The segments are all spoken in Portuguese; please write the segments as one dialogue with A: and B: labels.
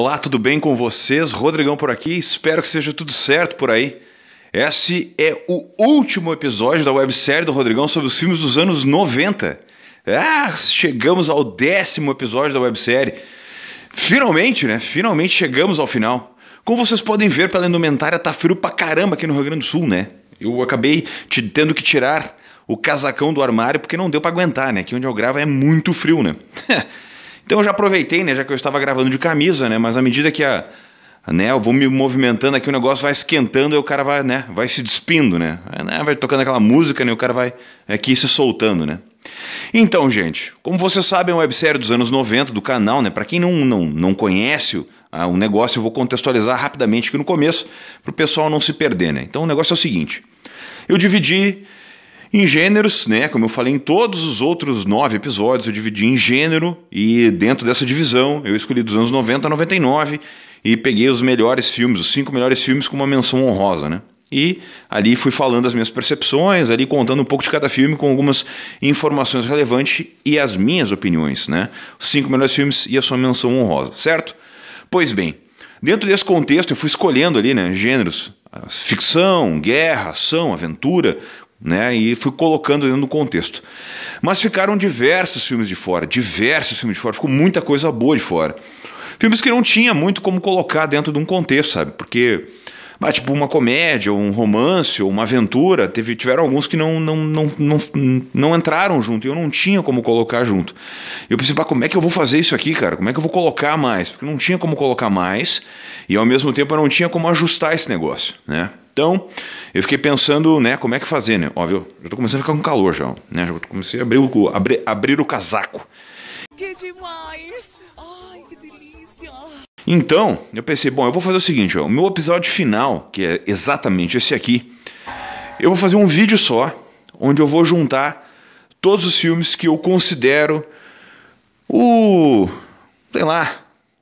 A: Olá, tudo bem com vocês? Rodrigão por aqui, espero que seja tudo certo por aí. Esse é o último episódio da websérie do Rodrigão sobre os filmes dos anos 90. Ah, chegamos ao décimo episódio da websérie. Finalmente, né? Finalmente chegamos ao final. Como vocês podem ver, pela indumentária tá frio pra caramba aqui no Rio Grande do Sul, né? Eu acabei te, tendo que tirar o casacão do armário porque não deu para aguentar, né? Aqui onde eu gravo é muito frio, né? Então eu já aproveitei, né, já que eu estava gravando de camisa, né, mas à medida que a né, eu vou me movimentando aqui, o negócio vai esquentando e o cara vai, né, vai se despindo, né? É, né vai tocando aquela música, né, o cara vai é, aqui se soltando, né? Então, gente, como vocês sabem, é uma websérie dos anos 90 do canal, né, para quem não, não, não conhece o negócio, eu vou contextualizar rapidamente aqui no começo, para o pessoal não se perder, né? Então, o negócio é o seguinte: eu dividi em gêneros, né, como eu falei em todos os outros nove episódios, eu dividi em gênero e dentro dessa divisão eu escolhi dos anos 90 a 99 e peguei os melhores filmes, os cinco melhores filmes com uma menção honrosa, né? E ali fui falando as minhas percepções, ali contando um pouco de cada filme com algumas informações relevantes e as minhas opiniões, né? Os cinco melhores filmes e a sua menção honrosa, certo? Pois bem, Dentro desse contexto, eu fui escolhendo ali, né, gêneros, ficção, guerra, ação, aventura, né? E fui colocando dentro do contexto. Mas ficaram diversos filmes de fora, diversos filmes de fora, ficou muita coisa boa de fora. Filmes que não tinha muito como colocar dentro de um contexto, sabe? Porque mas ah, tipo uma comédia, ou um romance, ou uma aventura, teve, tiveram alguns que não, não, não, não, não entraram junto, e eu não tinha como colocar junto. Eu pensei, pá, como é que eu vou fazer isso aqui, cara? Como é que eu vou colocar mais? Porque não tinha como colocar mais, e ao mesmo tempo eu não tinha como ajustar esse negócio, né? Então, eu fiquei pensando, né, como é que fazer, né? Óbvio, já tô começando a ficar com calor já, né? Já comecei a abrir o, abrir, abrir o casaco. Que demais! Ai, que delícia! Então, eu pensei, bom, eu vou fazer o seguinte, ó, o meu episódio final, que é exatamente esse aqui, eu vou fazer um vídeo só, onde eu vou juntar todos os filmes que eu considero o, sei lá,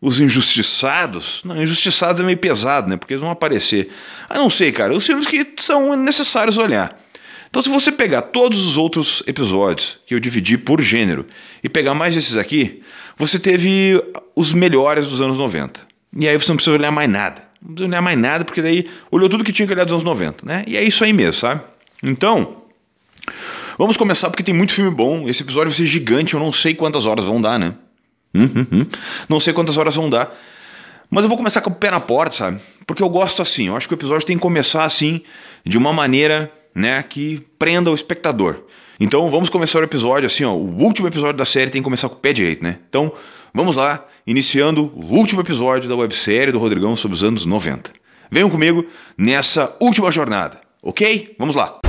A: os injustiçados. Não, injustiçados é meio pesado, né? Porque eles vão aparecer. Ah, não sei, cara, os filmes que são necessários olhar. Então, se você pegar todos os outros episódios que eu dividi por gênero e pegar mais esses aqui, você teve os melhores dos anos 90. E aí você não precisa olhar mais nada. Não precisa olhar mais nada, porque daí olhou tudo que tinha que olhar dos anos 90, né? E é isso aí mesmo, sabe? Então, vamos começar porque tem muito filme bom. Esse episódio vai ser gigante, eu não sei quantas horas vão dar, né? Hum, hum, hum. Não sei quantas horas vão dar. Mas eu vou começar com o pé na porta, sabe? Porque eu gosto assim. Eu acho que o episódio tem que começar assim, de uma maneira, né, que prenda o espectador. Então vamos começar o episódio assim, ó. O último episódio da série tem que começar com o pé direito, né? Então Vamos lá, iniciando o último episódio da websérie do Rodrigão sobre os anos 90. Venham comigo nessa última jornada, ok? Vamos lá!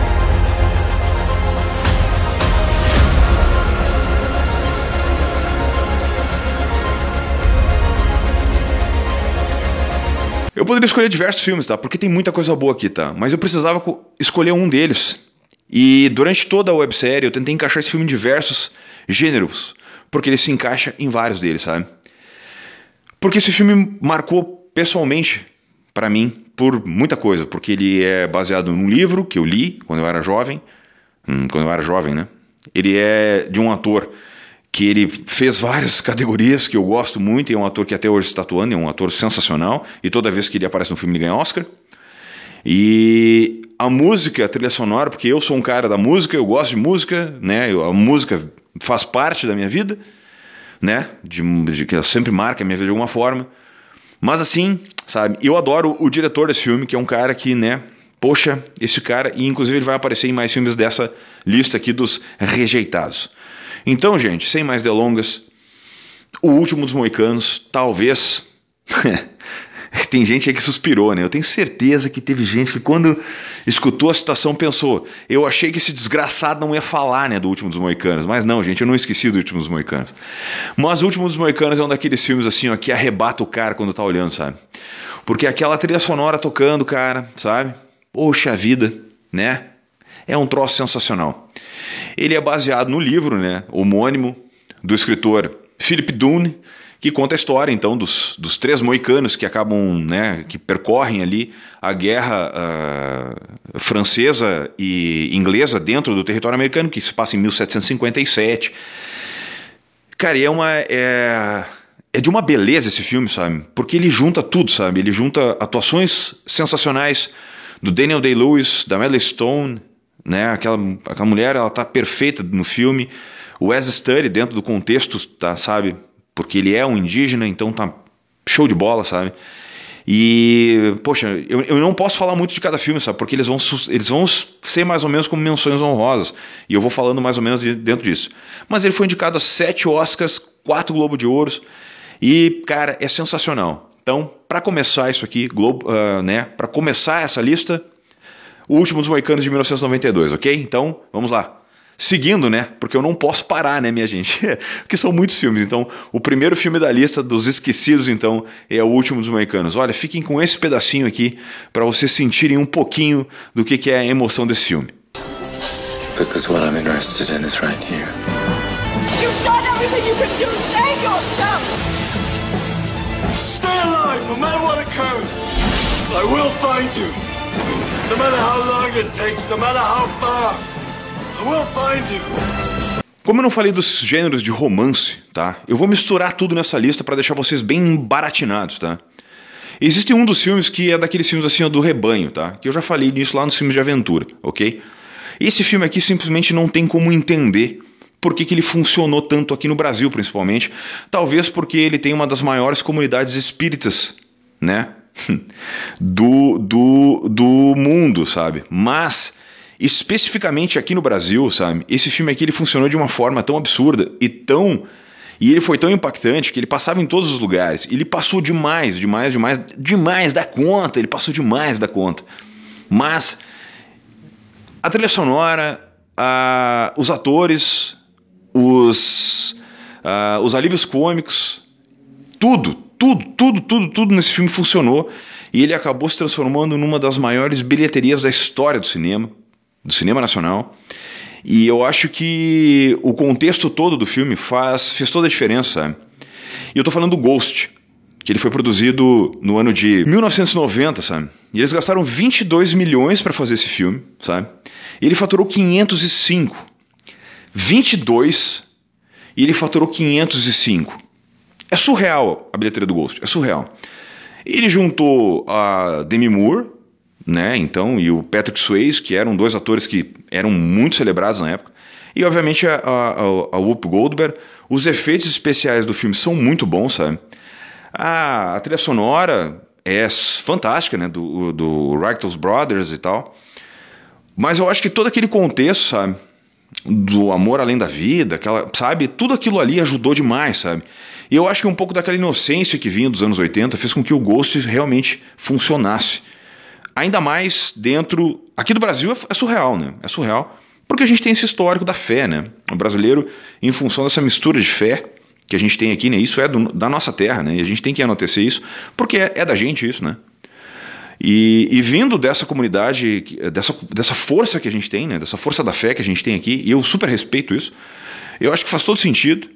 A: Eu poderia escolher diversos filmes, tá? Porque tem muita coisa boa aqui, tá? Mas eu precisava escolher um deles. E durante toda a websérie eu tentei encaixar esse filme em diversos gêneros porque ele se encaixa em vários deles, sabe? Porque esse filme marcou pessoalmente para mim por muita coisa, porque ele é baseado num livro que eu li quando eu era jovem, hum, quando eu era jovem, né? Ele é de um ator que ele fez várias categorias que eu gosto muito, e é um ator que até hoje está atuando, é um ator sensacional, e toda vez que ele aparece no filme ele ganha Oscar. E a música, a trilha sonora, porque eu sou um cara da música, eu gosto de música, né? Eu, a música faz parte da minha vida, né? De, de, que sempre marca a minha vida de alguma forma. Mas assim, sabe? Eu adoro o diretor desse filme, que é um cara que, né? Poxa, esse cara, e inclusive ele vai aparecer em mais filmes dessa lista aqui dos rejeitados. Então, gente, sem mais delongas, O Último dos Moicanos, talvez Tem gente aí que suspirou, né? Eu tenho certeza que teve gente que, quando escutou a situação, pensou: eu achei que esse desgraçado não ia falar, né, do Último dos Moicanos. Mas não, gente, eu não esqueci do Último dos Moicanos. Mas o Último dos Moicanos é um daqueles filmes, assim, ó, que arrebata o cara quando tá olhando, sabe? Porque é aquela trilha sonora tocando, cara, sabe? Poxa vida, né? É um troço sensacional. Ele é baseado no livro, né? Homônimo do escritor Philip Dune que conta a história então dos, dos três moicanos que acabam, né, que percorrem ali a guerra uh, francesa e inglesa dentro do território americano, que se passa em 1757. Cara, é uma. É, é de uma beleza esse filme, sabe? Porque ele junta tudo, sabe? Ele junta atuações sensacionais do Daniel Day-Lewis, da Madeline Stone, né? Aquela, aquela mulher, ela tá perfeita no filme. O Wes Study dentro do contexto, tá, sabe? porque ele é um indígena, então tá show de bola, sabe? E, poxa, eu, eu não posso falar muito de cada filme, sabe? Porque eles vão, eles vão ser mais ou menos como menções honrosas. E eu vou falando mais ou menos de, dentro disso. Mas ele foi indicado a sete Oscars, quatro Globo de Ouros. E, cara, é sensacional. Então, para começar isso aqui, Globo, uh, né? Para começar essa lista, O Último dos Moicanos de 1992, ok? Então, vamos lá seguindo, né? Porque eu não posso parar, né, minha gente? Porque são muitos filmes. Então, o primeiro filme da lista dos esquecidos, então, é o último dos americanos. Olha, fiquem com esse pedacinho aqui para vocês sentirem um pouquinho do que, que é a emoção desse filme. Because what I'm interested in is right here. You've done everything you could do. Save yourself. Stay alive, no matter what occurs. I will find you. No matter how long it takes, no matter how far. Como eu não falei dos gêneros de romance, tá? Eu vou misturar tudo nessa lista para deixar vocês bem baratinados, tá? Existe um dos filmes que é daqueles filmes assim do rebanho, tá? Que eu já falei disso lá nos filmes de aventura, ok? Esse filme aqui simplesmente não tem como entender por que, que ele funcionou tanto aqui no Brasil, principalmente. Talvez porque ele tem uma das maiores comunidades espíritas, né? do, do, do mundo, sabe? Mas especificamente aqui no Brasil, sabe? Esse filme aqui ele funcionou de uma forma tão absurda e tão e ele foi tão impactante que ele passava em todos os lugares. Ele passou demais, demais, demais, demais da conta. Ele passou demais da conta. Mas a trilha sonora, a, os atores, os, a, os alívios cômicos, tudo, tudo, tudo, tudo, tudo nesse filme funcionou. E ele acabou se transformando numa das maiores bilheterias da história do cinema do cinema nacional. E eu acho que o contexto todo do filme faz, fez toda a diferença. E eu tô falando do Ghost, que ele foi produzido no ano de 1990, sabe? E eles gastaram 22 milhões para fazer esse filme, sabe? E ele faturou 505. 22 e ele faturou 505. É surreal a bilheteria do Ghost, é surreal. Ele juntou a Demi Moore, né? Então, e o Patrick Swayze, que eram dois atores que eram muito celebrados na época. E obviamente a, a, a Whoop Goldberg, os efeitos especiais do filme são muito bons, sabe? A, a trilha sonora é fantástica, né? Do, do Rectals Brothers e tal. Mas eu acho que todo aquele contexto, sabe? Do amor além da vida, aquela, sabe? Tudo aquilo ali ajudou demais, sabe? E eu acho que um pouco daquela inocência que vinha dos anos 80 fez com que o Ghost realmente funcionasse. Ainda mais dentro. Aqui do Brasil é, é surreal, né? É surreal. Porque a gente tem esse histórico da fé, né? O brasileiro, em função dessa mistura de fé que a gente tem aqui, né? Isso é do, da nossa terra, né? E a gente tem que anotecer isso, porque é, é da gente isso, né? E, e, vindo dessa comunidade, eh, dessa, dessa força que a gente tem, né? Dessa força da fé que a gente tem aqui, e eu super respeito isso, eu acho que faz todo sentido.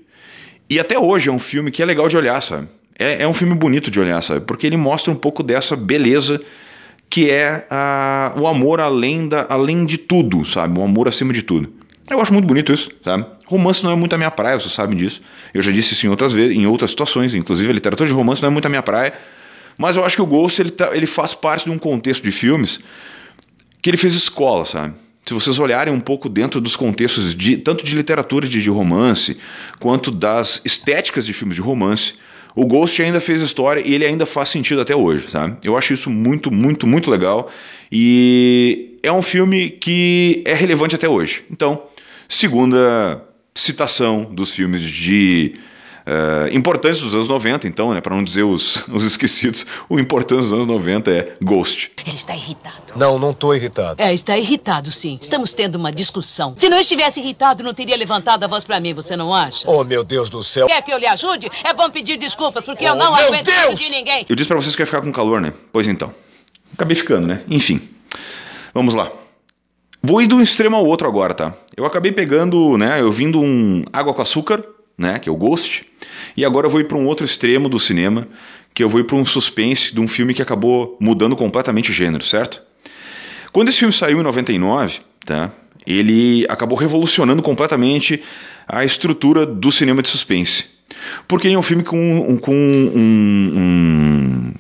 A: E até hoje é um filme que é legal de olhar, sabe? É, é um filme bonito de olhar, sabe? Porque ele mostra um pouco dessa beleza que é a, o amor além, da, além de tudo, sabe? O amor acima de tudo. Eu acho muito bonito isso, sabe? Romance não é muito a minha praia, vocês sabem disso. Eu já disse isso em outras vezes, em outras situações, inclusive a literatura de romance não é muito a minha praia. Mas eu acho que o Ghost ele, tá, ele faz parte de um contexto de filmes que ele fez escola, sabe? Se vocês olharem um pouco dentro dos contextos de tanto de literatura de, de romance quanto das estéticas de filmes de romance, o Ghost ainda fez história e ele ainda faz sentido até hoje, sabe? Eu acho isso muito, muito, muito legal. E é um filme que é relevante até hoje. Então, segunda citação dos filmes de uh, importantes dos anos 90, então, né? Para não dizer os, os esquecidos, o importante dos anos 90 é Ghost. Ele está irritado. Não, não estou irritado. É, está irritado, sim. Estamos tendo uma discussão. Se não estivesse irritado, não teria levantado a voz para mim, você não acha? Oh, meu Deus do céu. Quer que eu lhe ajude? É bom pedir desculpas, porque oh, eu não aguento Deus! de ninguém. Eu disse para vocês que ia ficar com calor, né? Pois então. Acabei ficando, né? Enfim. Vamos lá. Vou ir do extremo ao outro agora, tá? Eu acabei pegando, né? Eu vim de um água com açúcar né, que é o Ghost. E agora eu vou ir para um outro extremo do cinema, que eu vou ir para um suspense de um filme que acabou mudando completamente o gênero, certo? Quando esse filme saiu em 99, tá? Ele acabou revolucionando completamente a estrutura do cinema de suspense. Porque ele é um filme com, com um, um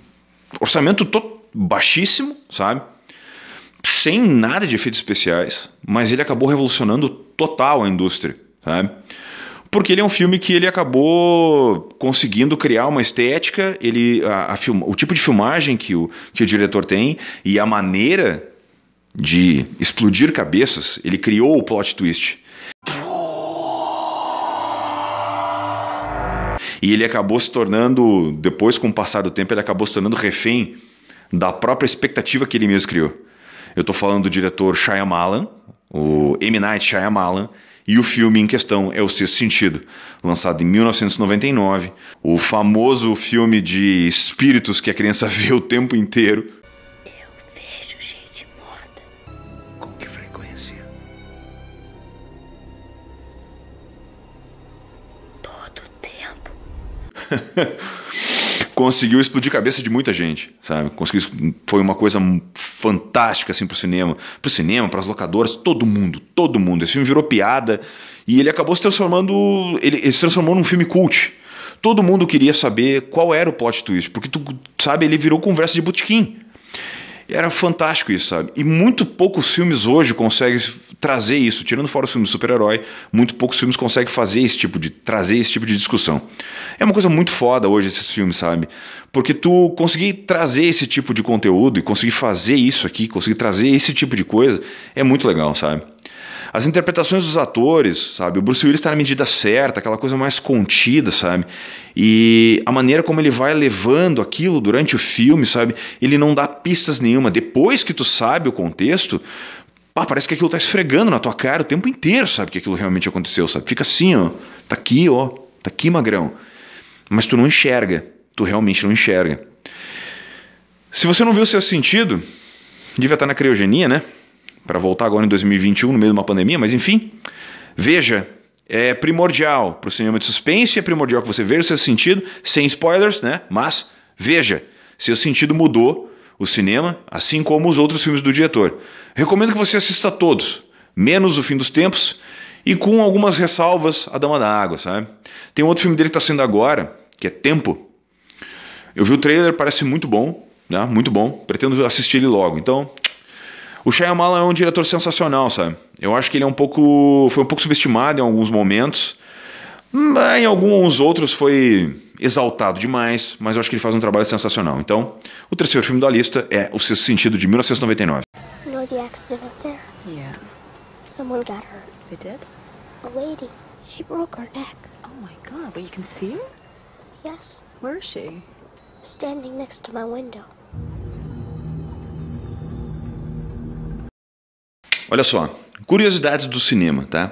A: orçamento baixíssimo, sabe? Sem nada de efeitos especiais, mas ele acabou revolucionando total a indústria, sabe? porque ele é um filme que ele acabou conseguindo criar uma estética, ele a, a film, o tipo de filmagem que o, que o diretor tem e a maneira de explodir cabeças, ele criou o plot twist. E ele acabou se tornando, depois com o passar do tempo, ele acabou se tornando refém da própria expectativa que ele mesmo criou. Eu estou falando do diretor Shyamalan, o M. Night Shyamalan, e o filme em questão é O Sexto Sentido, lançado em 1999, o famoso filme de espíritos que a criança vê o tempo inteiro. Eu vejo gente morta. Com que frequência? Todo tempo. conseguiu explodir a cabeça de muita gente, sabe? Conseguiu, foi uma coisa fantástica assim pro cinema, pro cinema, para as locadoras, todo mundo, todo mundo. Esse filme virou piada e ele acabou se transformando, ele, ele se transformou num filme cult. Todo mundo queria saber qual era o plot twist, porque tu sabe, ele virou conversa de botequim. Era fantástico isso, sabe? E muito poucos filmes hoje conseguem trazer isso, tirando fora os filmes do super-herói, muito poucos filmes conseguem fazer esse tipo de trazer esse tipo de discussão. É uma coisa muito foda hoje esses filmes, sabe? Porque tu conseguir trazer esse tipo de conteúdo e conseguir fazer isso aqui, conseguir trazer esse tipo de coisa, é muito legal, sabe? As interpretações dos atores, sabe? O Bruce Willis está na medida certa, aquela coisa mais contida, sabe? E a maneira como ele vai levando aquilo durante o filme, sabe? Ele não dá pistas nenhuma. Depois que tu sabe o contexto, pá, parece que aquilo tá esfregando na tua cara o tempo inteiro, sabe? Que aquilo realmente aconteceu, sabe? Fica assim, ó. Tá aqui, ó. Tá aqui, magrão. Mas tu não enxerga. Tu realmente não enxerga. Se você não viu o seu sentido, devia estar tá na criogenia, né? para voltar agora em 2021, no meio de uma pandemia, mas enfim. Veja, é primordial para o cinema de suspense, é primordial que você veja o seu sentido, sem spoilers, né? Mas veja, seu sentido mudou o cinema, assim como os outros filmes do diretor. Recomendo que você assista a todos, menos O Fim dos Tempos e com algumas ressalvas A Dama da Água, sabe? Tem um outro filme dele que está sendo agora, que é Tempo. Eu vi o trailer, parece muito bom, né? Muito bom. Pretendo assistir ele logo. Então, o Shyamalan é um diretor sensacional, sabe? Eu acho que ele é um pouco, foi um pouco subestimado em alguns momentos. Em alguns outros foi exaltado demais, mas eu acho que ele faz um trabalho sensacional. Então, o terceiro filme da lista é O Sexto Sentido de 1999. Oh Standing next to my window. Olha só, curiosidades do cinema, tá?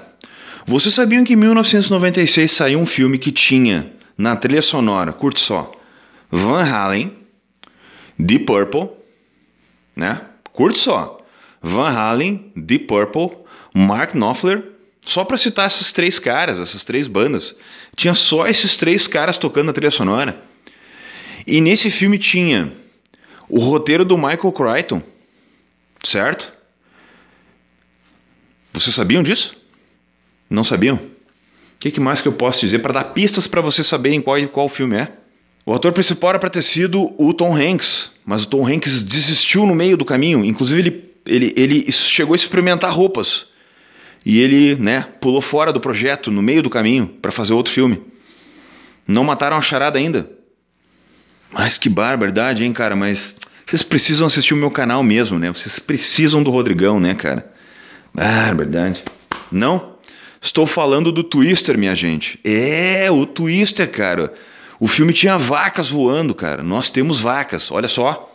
A: Vocês sabiam que em 1996 saiu um filme que tinha na trilha sonora, curte só, Van Halen, Deep Purple, né? Curte só, Van Halen, Deep Purple, Mark Knopfler, só para citar esses três caras, essas três bandas, tinha só esses três caras tocando na trilha sonora. E nesse filme tinha o roteiro do Michael Crichton, certo? Vocês sabiam disso? Não sabiam? O que, que mais que eu posso dizer para dar pistas para vocês saberem qual, qual filme é? O ator principal era para ter sido o Tom Hanks, mas o Tom Hanks desistiu no meio do caminho. Inclusive, ele, ele, ele chegou a experimentar roupas. E ele né, pulou fora do projeto no meio do caminho para fazer outro filme. Não mataram a charada ainda. Mas que barbaridade, hein, cara? Mas vocês precisam assistir o meu canal mesmo, né? Vocês precisam do Rodrigão, né, cara? Ah, é verdade. Não, estou falando do Twister, minha gente. É, o Twister, cara. O filme tinha vacas voando, cara. Nós temos vacas, olha só.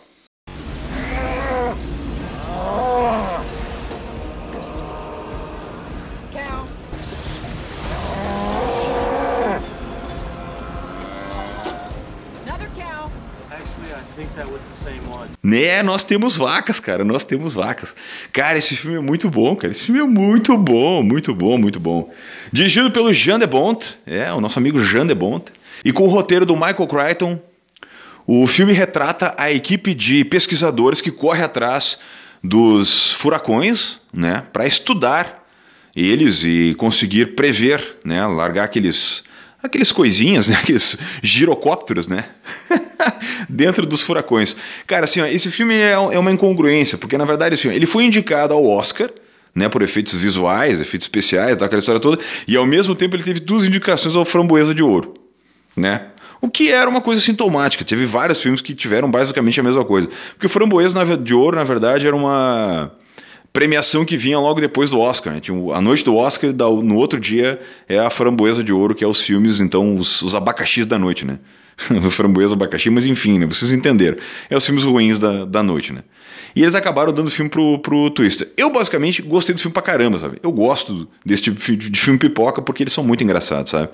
A: Né? Nós temos vacas, cara. Nós temos vacas. Cara, esse filme é muito bom, cara. Esse filme é muito bom, muito bom, muito bom. Dirigido pelo Jean de Bont, é, o nosso amigo Jean de Bont. E com o roteiro do Michael Crichton, o filme retrata a equipe de pesquisadores que corre atrás dos furacões, né, para estudar eles e conseguir prever, né, largar aqueles aqueles coisinhas, né? aqueles girocópteros, né? Dentro dos furacões. Cara, assim, ó, esse filme é, é, uma incongruência, porque na verdade assim, ele foi indicado ao Oscar. Né, por efeitos visuais, efeitos especiais, daquela história toda, e ao mesmo tempo ele teve duas indicações ao Framboesa de Ouro. Né? O que era uma coisa sintomática. Teve vários filmes que tiveram basicamente a mesma coisa. Porque o Framboesa de Ouro, na verdade, era uma premiação que vinha logo depois do Oscar. Né? A noite do Oscar, no outro dia, é a framboesa de ouro, que é os filmes, então, os, os abacaxis da noite, né? framboesa, abacaxi, mas enfim, né? vocês entenderam. É os filmes ruins da, da noite, né? E eles acabaram dando o filme pro, pro Twister. Eu, basicamente, gostei do filme pra caramba, sabe? Eu gosto desse tipo de filme pipoca porque eles são muito engraçados, sabe?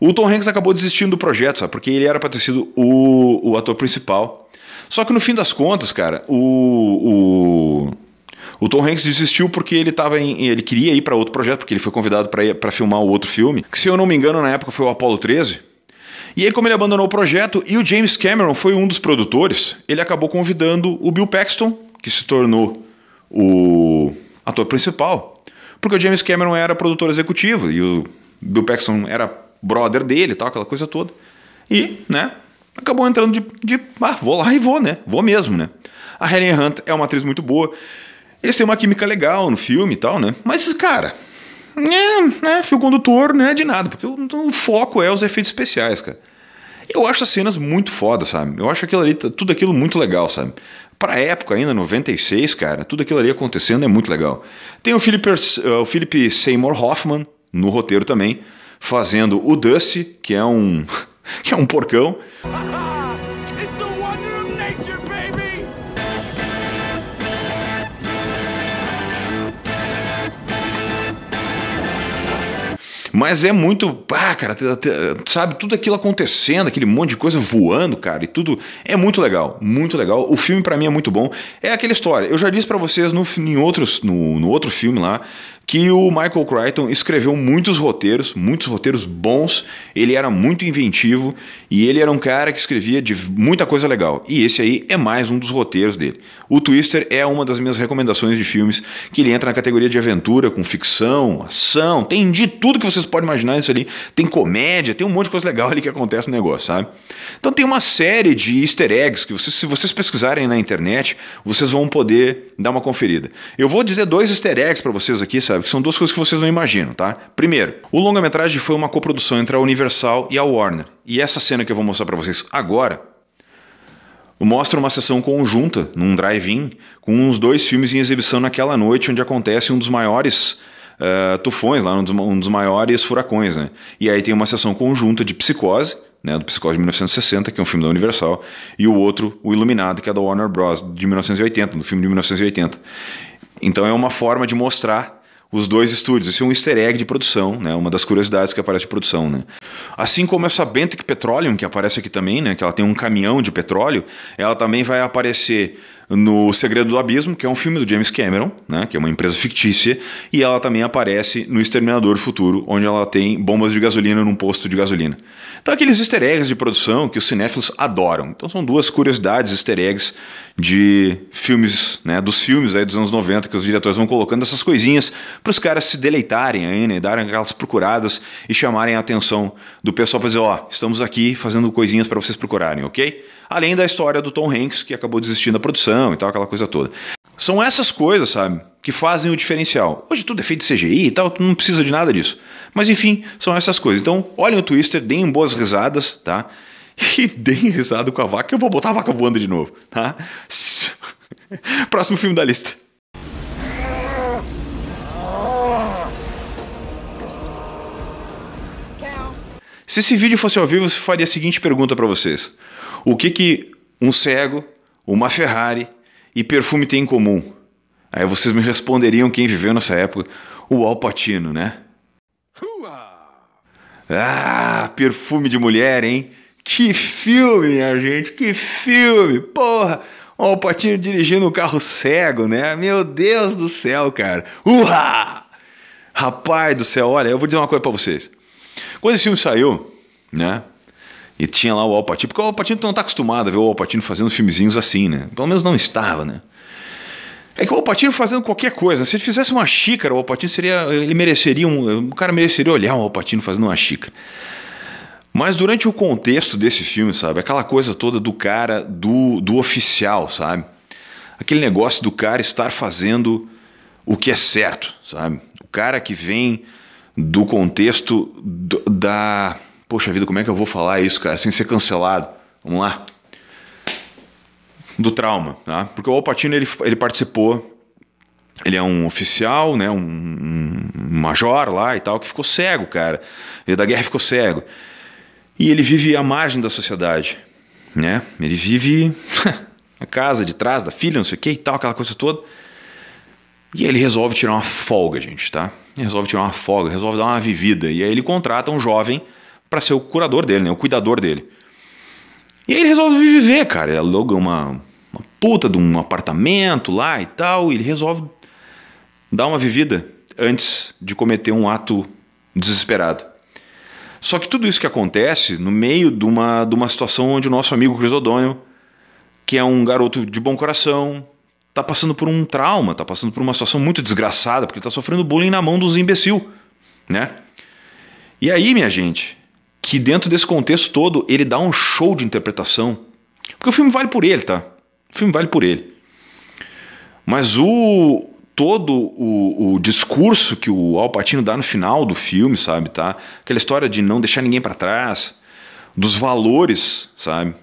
A: O Tom Hanks acabou desistindo do projeto, sabe? Porque ele era pra ter sido o, o ator principal. Só que no fim das contas, cara, o, o o Tom Hanks desistiu porque ele tava em, ele queria ir para outro projeto, porque ele foi convidado para filmar o outro filme, que se eu não me engano na época foi o Apollo 13. E aí, como ele abandonou o projeto e o James Cameron foi um dos produtores, ele acabou convidando o Bill Paxton, que se tornou o ator principal, porque o James Cameron era produtor executivo e o Bill Paxton era brother dele, tal, aquela coisa toda. E, né, acabou entrando de, de ah, vou lá e vou, né? Vou mesmo, né? A Helen Hunt é uma atriz muito boa. Eles têm uma química legal no filme e tal, né? Mas, cara, é, é fio condutor, né? De nada, porque o, o, foco é os efeitos especiais, cara. Eu acho as cenas muito foda, sabe? Eu acho aquilo ali, tudo aquilo muito legal, sabe? Pra época ainda, 96, cara, tudo aquilo ali acontecendo é muito legal. Tem o Philip, eh, o Philip Seymour Hoffman no roteiro também, fazendo o Dusty, que é um, que é um porcão. Mas é muito, pá, cara, sabe, tudo aquilo acontecendo, aquele monte de coisa voando, cara, e tudo é muito legal, muito legal. O filme para mim é muito bom. É aquela história. Eu já disse para vocês no em outros no, no outro filme lá que o Michael Crichton escreveu muitos roteiros, muitos roteiros bons. Ele era muito inventivo e ele era um cara que escrevia de muita coisa legal. E esse aí é mais um dos roteiros dele. O Twister é uma das minhas recomendações de filmes que ele entra na categoria de aventura com ficção, ação, tem de tudo que vocês você pode imaginar isso ali. Tem comédia, tem um monte de coisa legal ali que acontece no negócio, sabe? Então tem uma série de easter eggs que vocês, se vocês pesquisarem na internet, vocês vão poder dar uma conferida. Eu vou dizer dois easter eggs para vocês aqui, sabe? Que são duas coisas que vocês não imaginam, tá? Primeiro, o longa-metragem foi uma coprodução entre a Universal e a Warner. E essa cena que eu vou mostrar para vocês agora mostra uma sessão conjunta num drive-in com os dois filmes em exibição naquela noite onde acontece um dos maiores eh, tufões, lá um dos, um dos, maiores furacões. Né? E aí tem uma sessão conjunta de Psicose, né, do Psicose de 1960, que é um filme da Universal, e o outro, O Iluminado, que é da Warner Bros., de 1980, do filme de 1980. Então é uma forma de mostrar os dois estúdios. Isso é um easter egg de produção, né? Uma das curiosidades que aparece de produção, né? Assim como essa Bentley Petroleum, que aparece aqui também, né? Que ela tem um caminhão de petróleo, ela também vai aparecer no Segredo do Abismo, que é um filme do James Cameron, né, que é uma empresa fictícia, e ela também aparece no Exterminador Futuro, onde ela tem bombas de gasolina num posto de gasolina. Então, aqueles easter eggs de produção que os cinéfilos adoram. Então, são duas curiosidades easter eggs de filmes, né, dos filmes aí dos anos 90, que os diretores vão colocando essas coisinhas para os caras se deleitarem aí, né, darem aquelas procuradas e chamarem a atenção do pessoal para dizer: ó, oh, estamos aqui fazendo coisinhas para vocês procurarem, ok? além da história do Tom Hanks, que acabou desistindo da produção e tal, aquela coisa toda. São essas coisas, sabe, que fazem o diferencial. Hoje tudo é feito de CGI e tal, tu não precisa de nada disso. Mas enfim, são essas coisas. Então, olhem o Twister, deem boas risadas, tá? E deem risada com a vaca, eu vou botar a vaca voando de novo, tá? Próximo filme da lista. Se esse vídeo fosse ao vivo, eu faria a seguinte pergunta para vocês: o que, que um cego, uma Ferrari e perfume tem em comum? Aí vocês me responderiam quem viveu nessa época, o Alpatino, né? Ah, perfume de mulher, hein? Que filme, minha gente, que filme, porra! Ó, o Patinho dirigindo o um carro cego, né? Meu Deus do céu, cara! Uhá! Rapaz do céu, olha, eu vou dizer uma coisa para vocês. Quando esse filme saiu, né? E tinha lá o Alpatino, porque o Alpatino não está acostumado a ver o Alpatino fazendo filmezinhos assim, né? Pelo menos não estava, né? É que o Alpatino fazendo qualquer coisa, se ele fizesse uma xícara, o Alpatino seria, ele mereceria um, o cara mereceria olhar o Alpatino fazendo uma xícara. Mas durante o contexto desse filme, sabe, aquela coisa toda do cara, do, do oficial, sabe? Aquele negócio do cara estar fazendo o que é certo, sabe? O cara que vem do contexto do, da Poxa vida, como é que eu vou falar isso, cara, sem ser cancelado? Vamos lá. Do trauma, tá? Porque o Alpatino ele, ele participou ele é um oficial, né, um, um, major lá e tal, que ficou cego, cara. Ele da guerra ficou cego. E ele vive à margem da sociedade, né? Ele vive na casa de trás da filha, não sei o que e tal, aquela coisa toda. E ele resolve tirar uma folga, gente, tá? Ele resolve tirar uma folga, resolve dar uma vivida. E aí ele contrata um jovem para ser o curador dele, né? O cuidador dele. E aí ele resolve viver, cara. Ele aluga uma, uma puta de um apartamento lá e tal. E ele resolve dar uma vivida antes de cometer um ato desesperado. Só que tudo isso que acontece no meio de uma, de uma situação onde o nosso amigo Chris que é um garoto de bom coração, tá passando por um trauma, tá passando por uma situação muito desgraçada, porque ele tá sofrendo bullying na mão dos imbecil, né? E aí, minha gente, que dentro desse contexto todo ele dá um show de interpretação. Porque o filme vale por ele, tá? O filme vale por ele. Mas o todo o, o discurso que o Alpatino dá no final do filme, sabe, tá? Aquela história de não deixar ninguém para trás, dos valores, sabe?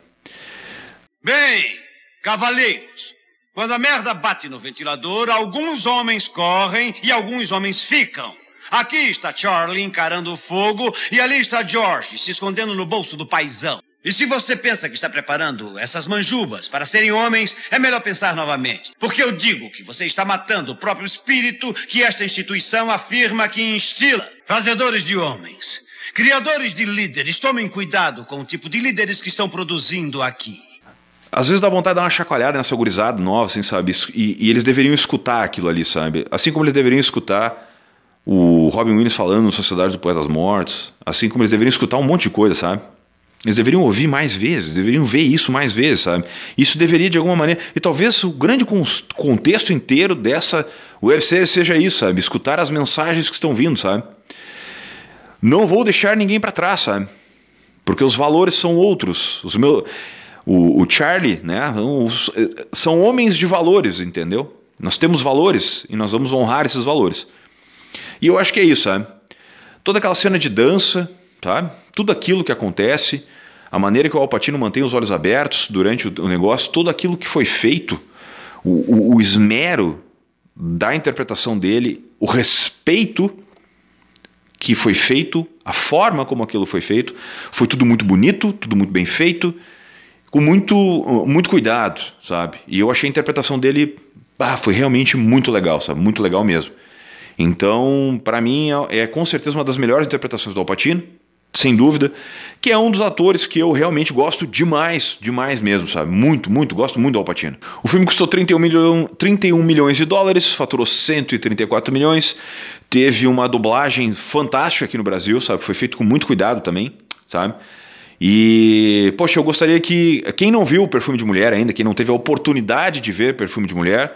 A: Bem, cavaleiros, quando a merda bate no ventilador, alguns homens correm e alguns homens ficam. Aqui está Charlie encarando o fogo e ali está George se escondendo no bolso do paizão. E se você pensa que está preparando essas manjubas para serem homens, é melhor pensar novamente. Porque eu digo que você está matando o próprio espírito que esta instituição afirma que instila. Fazedores de homens, criadores de líderes, tomem cuidado com o tipo de líderes que estão produzindo aqui. Às vezes dá vontade de dar uma chacoalhada nessa gurizada nova, assim, sabe? E, e eles deveriam escutar aquilo ali, sabe? Assim como eles deveriam escutar o Robin Williams falando na Sociedade do Poetas Mortos, assim como eles deveriam escutar um monte de coisa, sabe? Eles deveriam ouvir mais vezes, deveriam ver isso mais vezes, sabe? Isso deveria de alguma maneira. E talvez o grande contexto inteiro dessa UFC seja isso, sabe? Escutar as mensagens que estão vindo, sabe? Não vou deixar ninguém para trás, sabe? Porque os valores são outros. Os meus, o, o Charlie, né? Então, os, eh, são homens de valores, entendeu? Nós temos valores e nós vamos honrar esses valores. E eu acho que é isso, sabe? Toda aquela cena de dança, tá? Tudo aquilo que acontece, a maneira que o Alpatino mantém os olhos abertos durante o negócio, tudo aquilo que foi feito, o, o, o esmero da interpretação dele, o respeito que foi feito, a forma como aquilo foi feito, foi tudo muito bonito, tudo muito bem feito, com muito, muito cuidado, sabe? E eu achei a interpretação dele, ah, foi realmente muito legal, sabe? Muito legal mesmo. Então, para mim, é, é com certeza uma das melhores interpretações do Alpatino, sem dúvida, que é um dos atores que eu realmente gosto demais, demais mesmo, sabe? Muito, muito, gosto muito do Alpatino. O filme custou 31, 31 milhões de dólares, faturou 134 milhões, teve uma dublagem fantástica aqui no Brasil, sabe? Foi feito com muito cuidado também, sabe? E, poxa, eu gostaria que quem não viu o Perfume de Mulher ainda, quem não teve a oportunidade de ver Perfume de Mulher,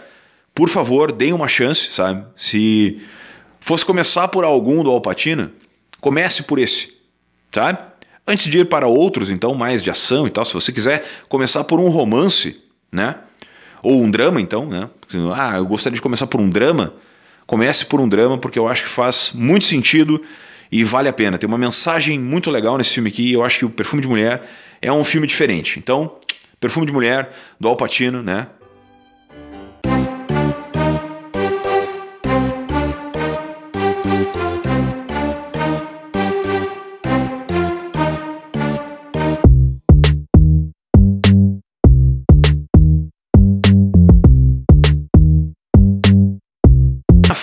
A: por favor, deem uma chance, sabe? Se fosse começar por algum do Alpatina, comece por esse, sabe? Antes de ir para outros, então, mais de ação e tal, se você quiser começar por um romance, né? Ou um drama, então, né? Ah, eu gostaria de começar por um drama. Comece por um drama, porque eu acho que faz muito sentido e vale a pena. Tem uma mensagem muito legal nesse filme aqui. Eu acho que o Perfume de Mulher é um filme diferente. Então, Perfume de Mulher, do Alpatina, né?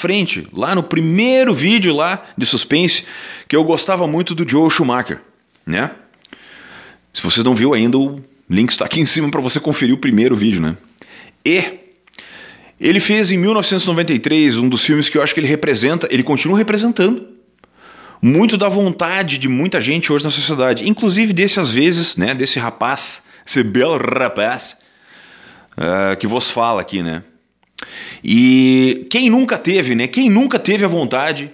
A: frente, lá no primeiro vídeo lá de suspense, que eu gostava muito do Joe Schumacher, né? Se você não viu ainda, o link está aqui em cima para você conferir o primeiro vídeo, né? E ele fez em 1993 um dos filmes que eu acho que ele representa, ele continua representando muito da vontade de muita gente hoje na sociedade, inclusive desse às vezes, né, desse rapaz, esse belo rapaz uh, que vos fala aqui, né? E quem nunca teve, né? Quem nunca teve a vontade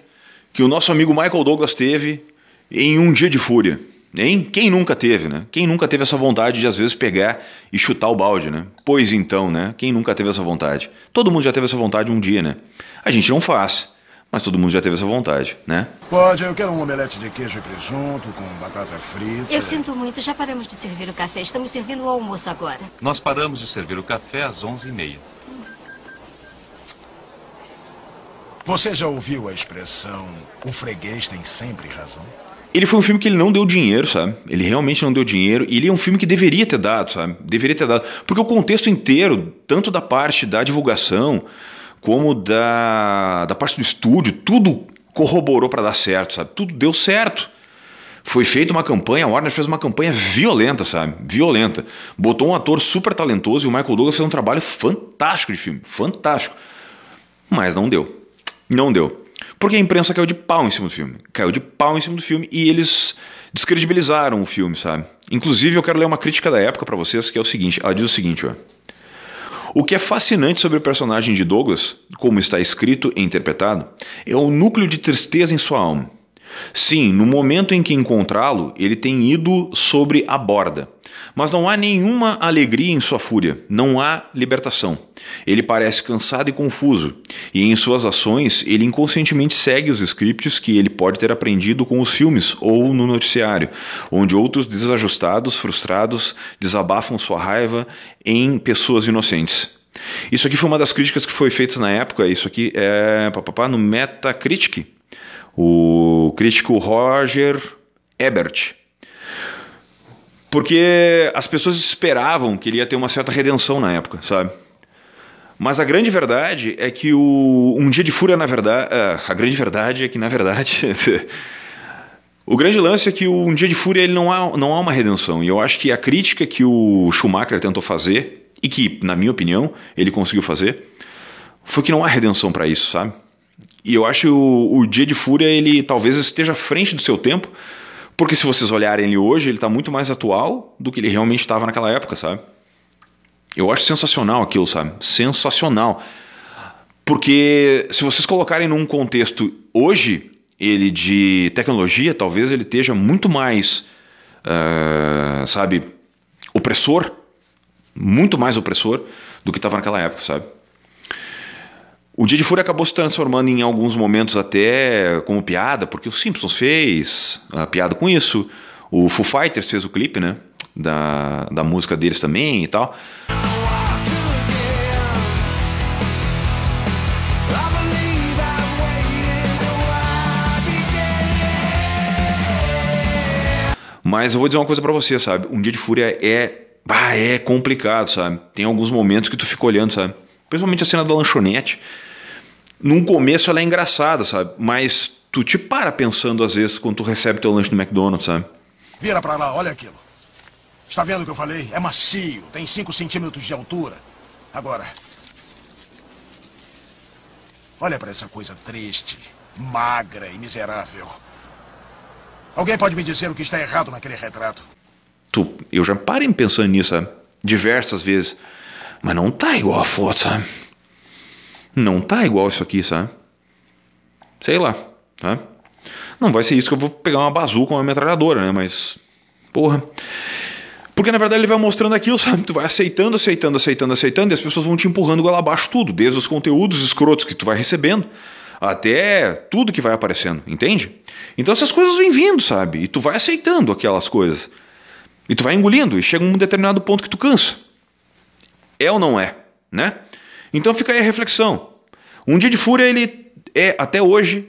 A: que o nosso amigo Michael Douglas teve em um dia de fúria? Hein? Quem nunca teve, né? Quem nunca teve essa vontade de às vezes pegar e chutar o balde, né? Pois então, né? Quem nunca teve essa vontade? Todo mundo já teve essa vontade um dia, né? A gente não faz, mas todo mundo já teve essa vontade, né? Pode, eu quero um omelete de queijo e presunto com batata frita. Eu sinto muito, já paramos de servir o café. Estamos servindo o almoço agora. Nós paramos de servir o café às 11h30. Você já ouviu a expressão o freguês tem sempre razão? Ele foi um filme que ele não deu dinheiro, sabe? Ele realmente não deu dinheiro. E ele é um filme que deveria ter dado, sabe? Deveria ter dado. Porque o contexto inteiro, tanto da parte da divulgação, como da, da parte do estúdio, tudo corroborou para dar certo, sabe? Tudo deu certo. Foi feita uma campanha, a Warner fez uma campanha violenta, sabe? Violenta. Botou um ator super talentoso e o Michael Douglas fez um trabalho fantástico de filme, fantástico. Mas não deu. Não deu. Porque a imprensa caiu de pau em cima do filme. Caiu de pau em cima do filme e eles descredibilizaram o filme, sabe? Inclusive, eu quero ler uma crítica da época para vocês, que é o seguinte: ela diz o seguinte, ó. O que é fascinante sobre o personagem de Douglas, como está escrito e interpretado, é o núcleo de tristeza em sua alma. Sim, no momento em que encontrá-lo, ele tem ido sobre a borda. Mas não há nenhuma alegria em sua fúria, não há libertação. Ele parece cansado e confuso, e em suas ações ele inconscientemente segue os scripts que ele pode ter aprendido com os filmes ou no noticiário, onde outros desajustados, frustrados, desabafam sua raiva em pessoas inocentes. Isso aqui foi uma das críticas que foi feita na época, isso aqui é no Metacritic. O crítico Roger Ebert porque as pessoas esperavam que ele ia ter uma certa redenção na época, sabe? Mas a grande verdade é que o Um Dia de Fúria, na verdade. Ah, a grande verdade é que, na verdade. o grande lance é que o Um Dia de Fúria ele não, há, não há uma redenção. E eu acho que a crítica que o Schumacher tentou fazer, e que, na minha opinião, ele conseguiu fazer, foi que não há redenção para isso, sabe? E eu acho o, o Dia de Fúria ele talvez esteja à frente do seu tempo, porque se vocês olharem ele hoje, ele está muito mais atual do que ele realmente estava naquela época, sabe? Eu acho sensacional aquilo, sabe? Sensacional. Porque se vocês colocarem num contexto hoje, ele de tecnologia, talvez ele esteja muito mais, uh, sabe, opressor, muito mais opressor do que estava naquela época, sabe? O Dia de Fúria acabou se transformando em alguns momentos até como piada, porque o Simpsons fez a ah, piada com isso. O Foo Fighters fez o clipe, né? Da, da música deles também e tal. Mas eu vou dizer uma coisa para você, sabe? Um dia de fúria é. é complicado, sabe? Tem alguns momentos que tu fica olhando, sabe? Principalmente a cena da lanchonete num começo ela é engraçada, sabe? Mas tu te para pensando às vezes quando tu recebe teu lanche no McDonald's, sabe? Vira pra lá, olha aquilo. Está vendo o que eu falei? É macio, tem 5 centímetros de altura. Agora, olha para essa coisa triste, magra e miserável. Alguém pode me dizer o que está errado naquele retrato? Tu, eu já parei pensando nisso, sabe? Diversas vezes. Mas não tá igual a foto, sabe? não tá igual isso aqui, sabe? Sei lá, tá? Não vai ser isso que eu vou pegar uma bazuca, uma metralhadora, né? Mas, porra. Porque na verdade ele vai mostrando aquilo, sabe? Tu vai aceitando, aceitando, aceitando, aceitando, e as pessoas vão te empurrando goela abaixo tudo, desde os conteúdos escrotos que tu vai recebendo, até tudo que vai aparecendo, entende? Então essas coisas vêm vindo, sabe? E tu vai aceitando aquelas coisas. E tu vai engolindo, e chega um determinado ponto que tu cansa. É ou não é, né? Então fica aí a reflexão. Um Dia de Fúria ele é até hoje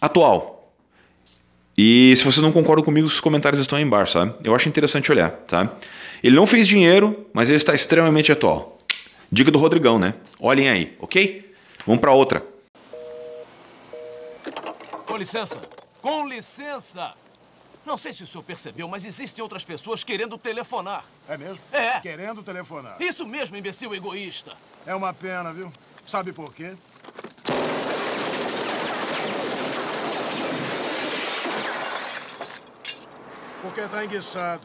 A: atual. E se você não concorda comigo, os comentários estão aí embaixo, sabe? Eu acho interessante olhar, sabe? Ele não fez dinheiro, mas ele está extremamente atual. Dica do Rodrigão, né? Olhem aí, ok? Vamos para outra. Com licença. Com licença. Não sei se o senhor percebeu, mas existem outras pessoas querendo telefonar. É mesmo? É. Querendo telefonar. Isso mesmo, imbecil egoísta. É uma pena, viu? Sabe por quê? Porque tá enguiçado.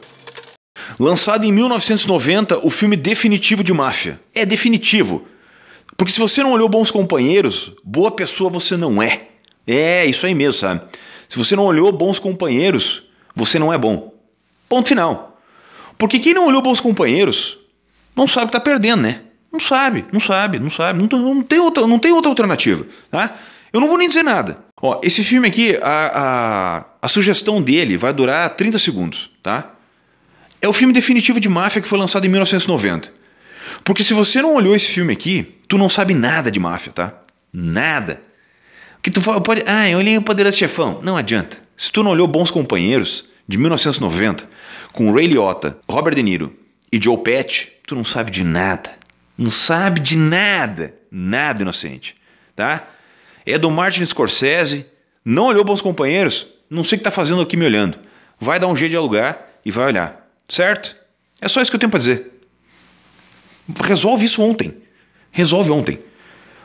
A: Lançado em 1990, o filme definitivo de máfia. É definitivo. Porque se você não olhou Bons Companheiros, boa pessoa você não é. É, isso aí mesmo, sabe? Se você não olhou Bons Companheiros, você não é bom. Ponto final. Porque quem não olhou para os companheiros não sabe que está perdendo, né? Não sabe, não sabe, não sabe. Não, não, tem, outra, não tem outra alternativa. Tá? Eu não vou nem dizer nada. Ó, esse filme aqui, a, a, a sugestão dele vai durar 30 segundos, tá? É o filme definitivo de máfia que foi lançado em 1990. Porque se você não olhou esse filme aqui, tu não sabe nada de máfia, tá? Nada. Que tu pode, ah, eu olhei o do Chefão. Não adianta. Se tu não olhou Bons Companheiros, de 1990, com Ray Liotta, Robert De Niro e Joe Pesci, tu não sabe de nada. Não sabe de nada. Nada inocente. Tá? É do Martin Scorsese. Não olhou bons companheiros. Não sei o que tá fazendo aqui me olhando. Vai dar um jeito de alugar e vai olhar. Certo? É só isso que eu tenho para dizer. Resolve isso ontem. Resolve ontem.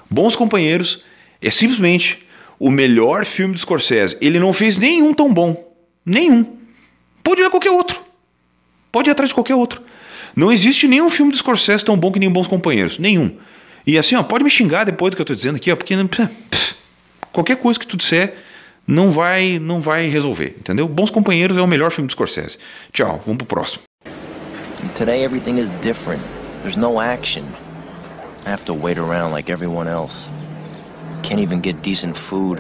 A: Bons companheiros é simplesmente o melhor filme do Scorsese. Ele não fez nenhum tão bom. Nenhum. Pode olhar qualquer outro. Pode ir atrás de qualquer outro. Não existe nenhum filme de Scorsese tão bom que nem Bons Companheiros. Nenhum. E assim, ó, pode me xingar depois do que eu estou dizendo aqui, ó, porque qualquer coisa que tu disser não vai, não vai resolver, entendeu? Bons Companheiros é o melhor filme de Scorsese. Tchau, vamos pro próximo. Today everything is different. There's no action. I have to wait around like everyone else. Can't even get decent food.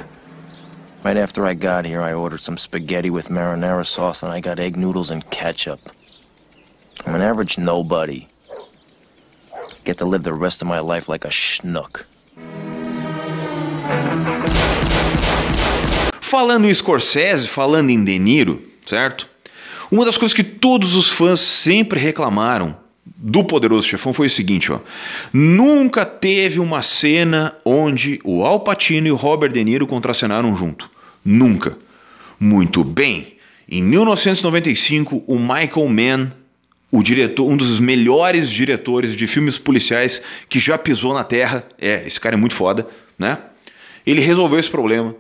A: Right after I got here, I ordered some spaghetti with marinara sauce, and I got egg noodles and ketchup. I'm an average nobody. Get to live the rest of my life like a schnook. Falando em Scorsese, falando em De Niro, certo? Uma das coisas que todos os fãs sempre reclamaram do Poderoso Chefão foi o seguinte, ó. Nunca teve uma cena onde o Al Pacino e o Robert De Niro contracenaram junto. Nunca. Muito bem. Em 1995, o Michael Mann, o diretor, um dos melhores diretores de filmes policiais que já pisou na terra, é, esse cara é muito foda, né? Ele resolveu esse problema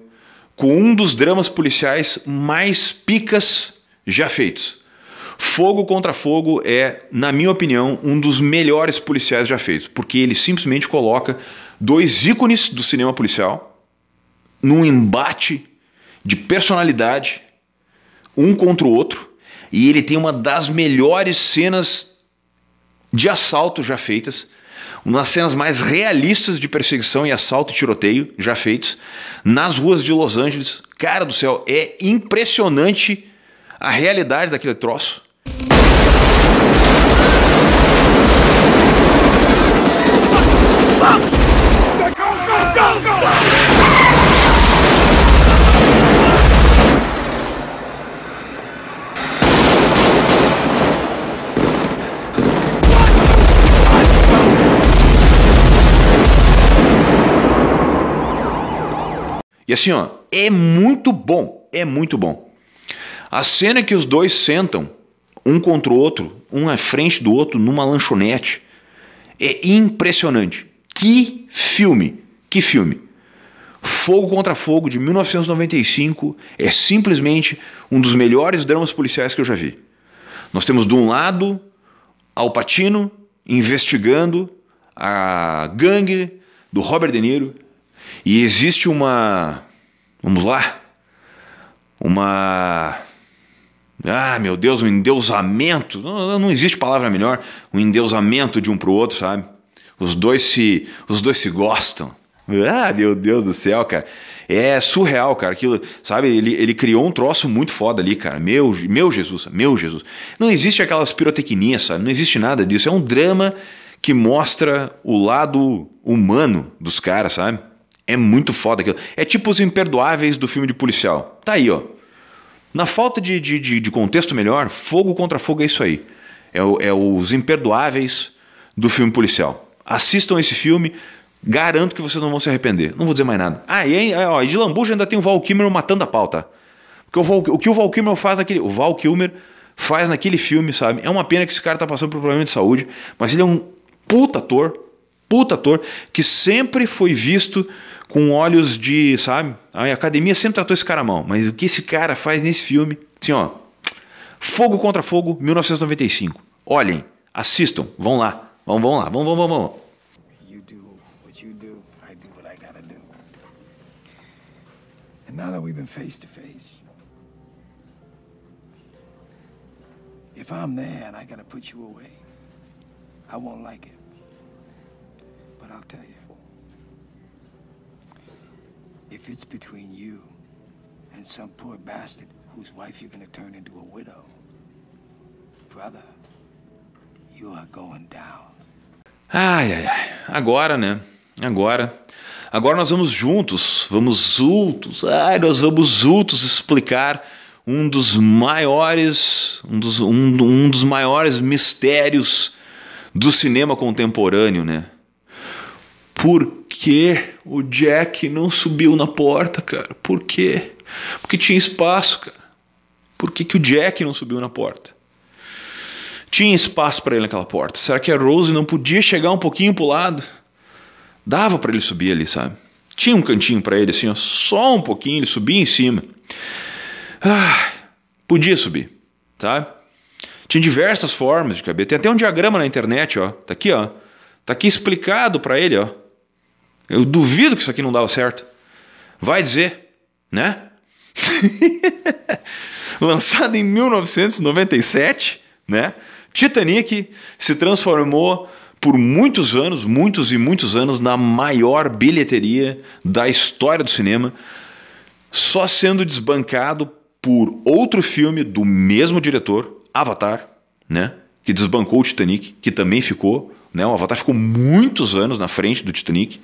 A: com um dos dramas policiais mais picas já feitos. Fogo contra Fogo é, na minha opinião, um dos melhores policiais já feitos, porque ele simplesmente coloca dois ícones do cinema policial num embate de personalidade, um contra o outro, e ele tem uma das melhores cenas de assalto já feitas, uma das cenas mais realistas de perseguição e assalto e tiroteio já feitos nas ruas de Los Angeles. Cara do céu, é impressionante a realidade daquele troço. E assim, ó, é muito bom, é muito bom. A cena é que os dois sentam, um contra o outro, um à frente do outro, numa lanchonete. É impressionante. Que filme! Que filme! Fogo contra Fogo de 1995 é simplesmente um dos melhores dramas policiais que eu já vi. Nós temos de um lado Al Pacino investigando a gangue do Robert De Niro e existe uma, vamos lá, uma ah, meu Deus, um endeusamento. Não, não existe palavra melhor. Um endeusamento de um para o outro, sabe? Os dois se, os dois se gostam. Ah, meu Deus do céu, cara. É surreal, cara. Aquilo, sabe, ele, ele criou um troço muito foda ali, cara. Meu, meu Jesus, meu Jesus. Não existe aquelas pirotecnias, sabe? Não existe nada disso. É um drama que mostra o lado humano dos caras, sabe? É muito foda aquilo. É tipo os imperdoáveis do filme de policial. Tá aí, ó. Na falta de, de, de, de contexto melhor, fogo contra fogo é isso aí. É, o, é os imperdoáveis do filme policial. Assistam esse filme, garanto que vocês não vão se arrepender. Não vou dizer mais nada. Ah, e, ó, e de lambuja ainda tem o Val Kilmer matando a pau, tá? Porque o, Val, o que o Val Kilmer faz naquele. O Val Kilmer faz naquele filme, sabe? É uma pena que esse cara tá passando por um problema de saúde, mas ele é um puta ator, puta ator que sempre foi visto com olhos de, sabe? A academia sempre tratou esse cara mal, mas o que esse cara faz nesse filme, assim, ó. Fogo contra Fogo, 1995. Olhem, assistam, vão lá. Vão, vão lá. Vão, vão, vão, vão. You do what you do, I do what I gotta do. And now that we've been face to face, if I'm there and I gotta put you away, I won't like it. I'll tell you. If it's between you and some poor bastard whose wife you're gonna turn into a widow, brother, you are going down. Ai, ai, ai. Agora, né? Agora. Agora nós vamos juntos, vamos juntos, ai, nós vamos juntos explicar um dos maiores, um dos, um, um dos maiores mistérios do cinema contemporâneo, né? Por que o Jack não subiu na porta, cara? Por quê? Porque tinha espaço, cara. Por que, que o Jack não subiu na porta? Tinha espaço para ele naquela porta. Será que a Rose não podia chegar um pouquinho pro lado? Dava para ele subir ali, sabe? Tinha um cantinho para ele, assim, ó, só um pouquinho, ele subia em cima. Ah, podia subir, tá? Tinha diversas formas de caber. Tem até um diagrama na internet, ó. Tá aqui, ó. Tá aqui explicado para ele, ó. Eu duvido que isso aqui não dava certo. Vai dizer, né? Lançado em 1997, né? Titanic se transformou por muitos anos, muitos e muitos anos, na maior bilheteria da história do cinema, só sendo desbancado por outro filme do mesmo diretor, Avatar, né? que desbancou o Titanic, que também ficou, né? O Avatar ficou muitos anos na frente do Titanic,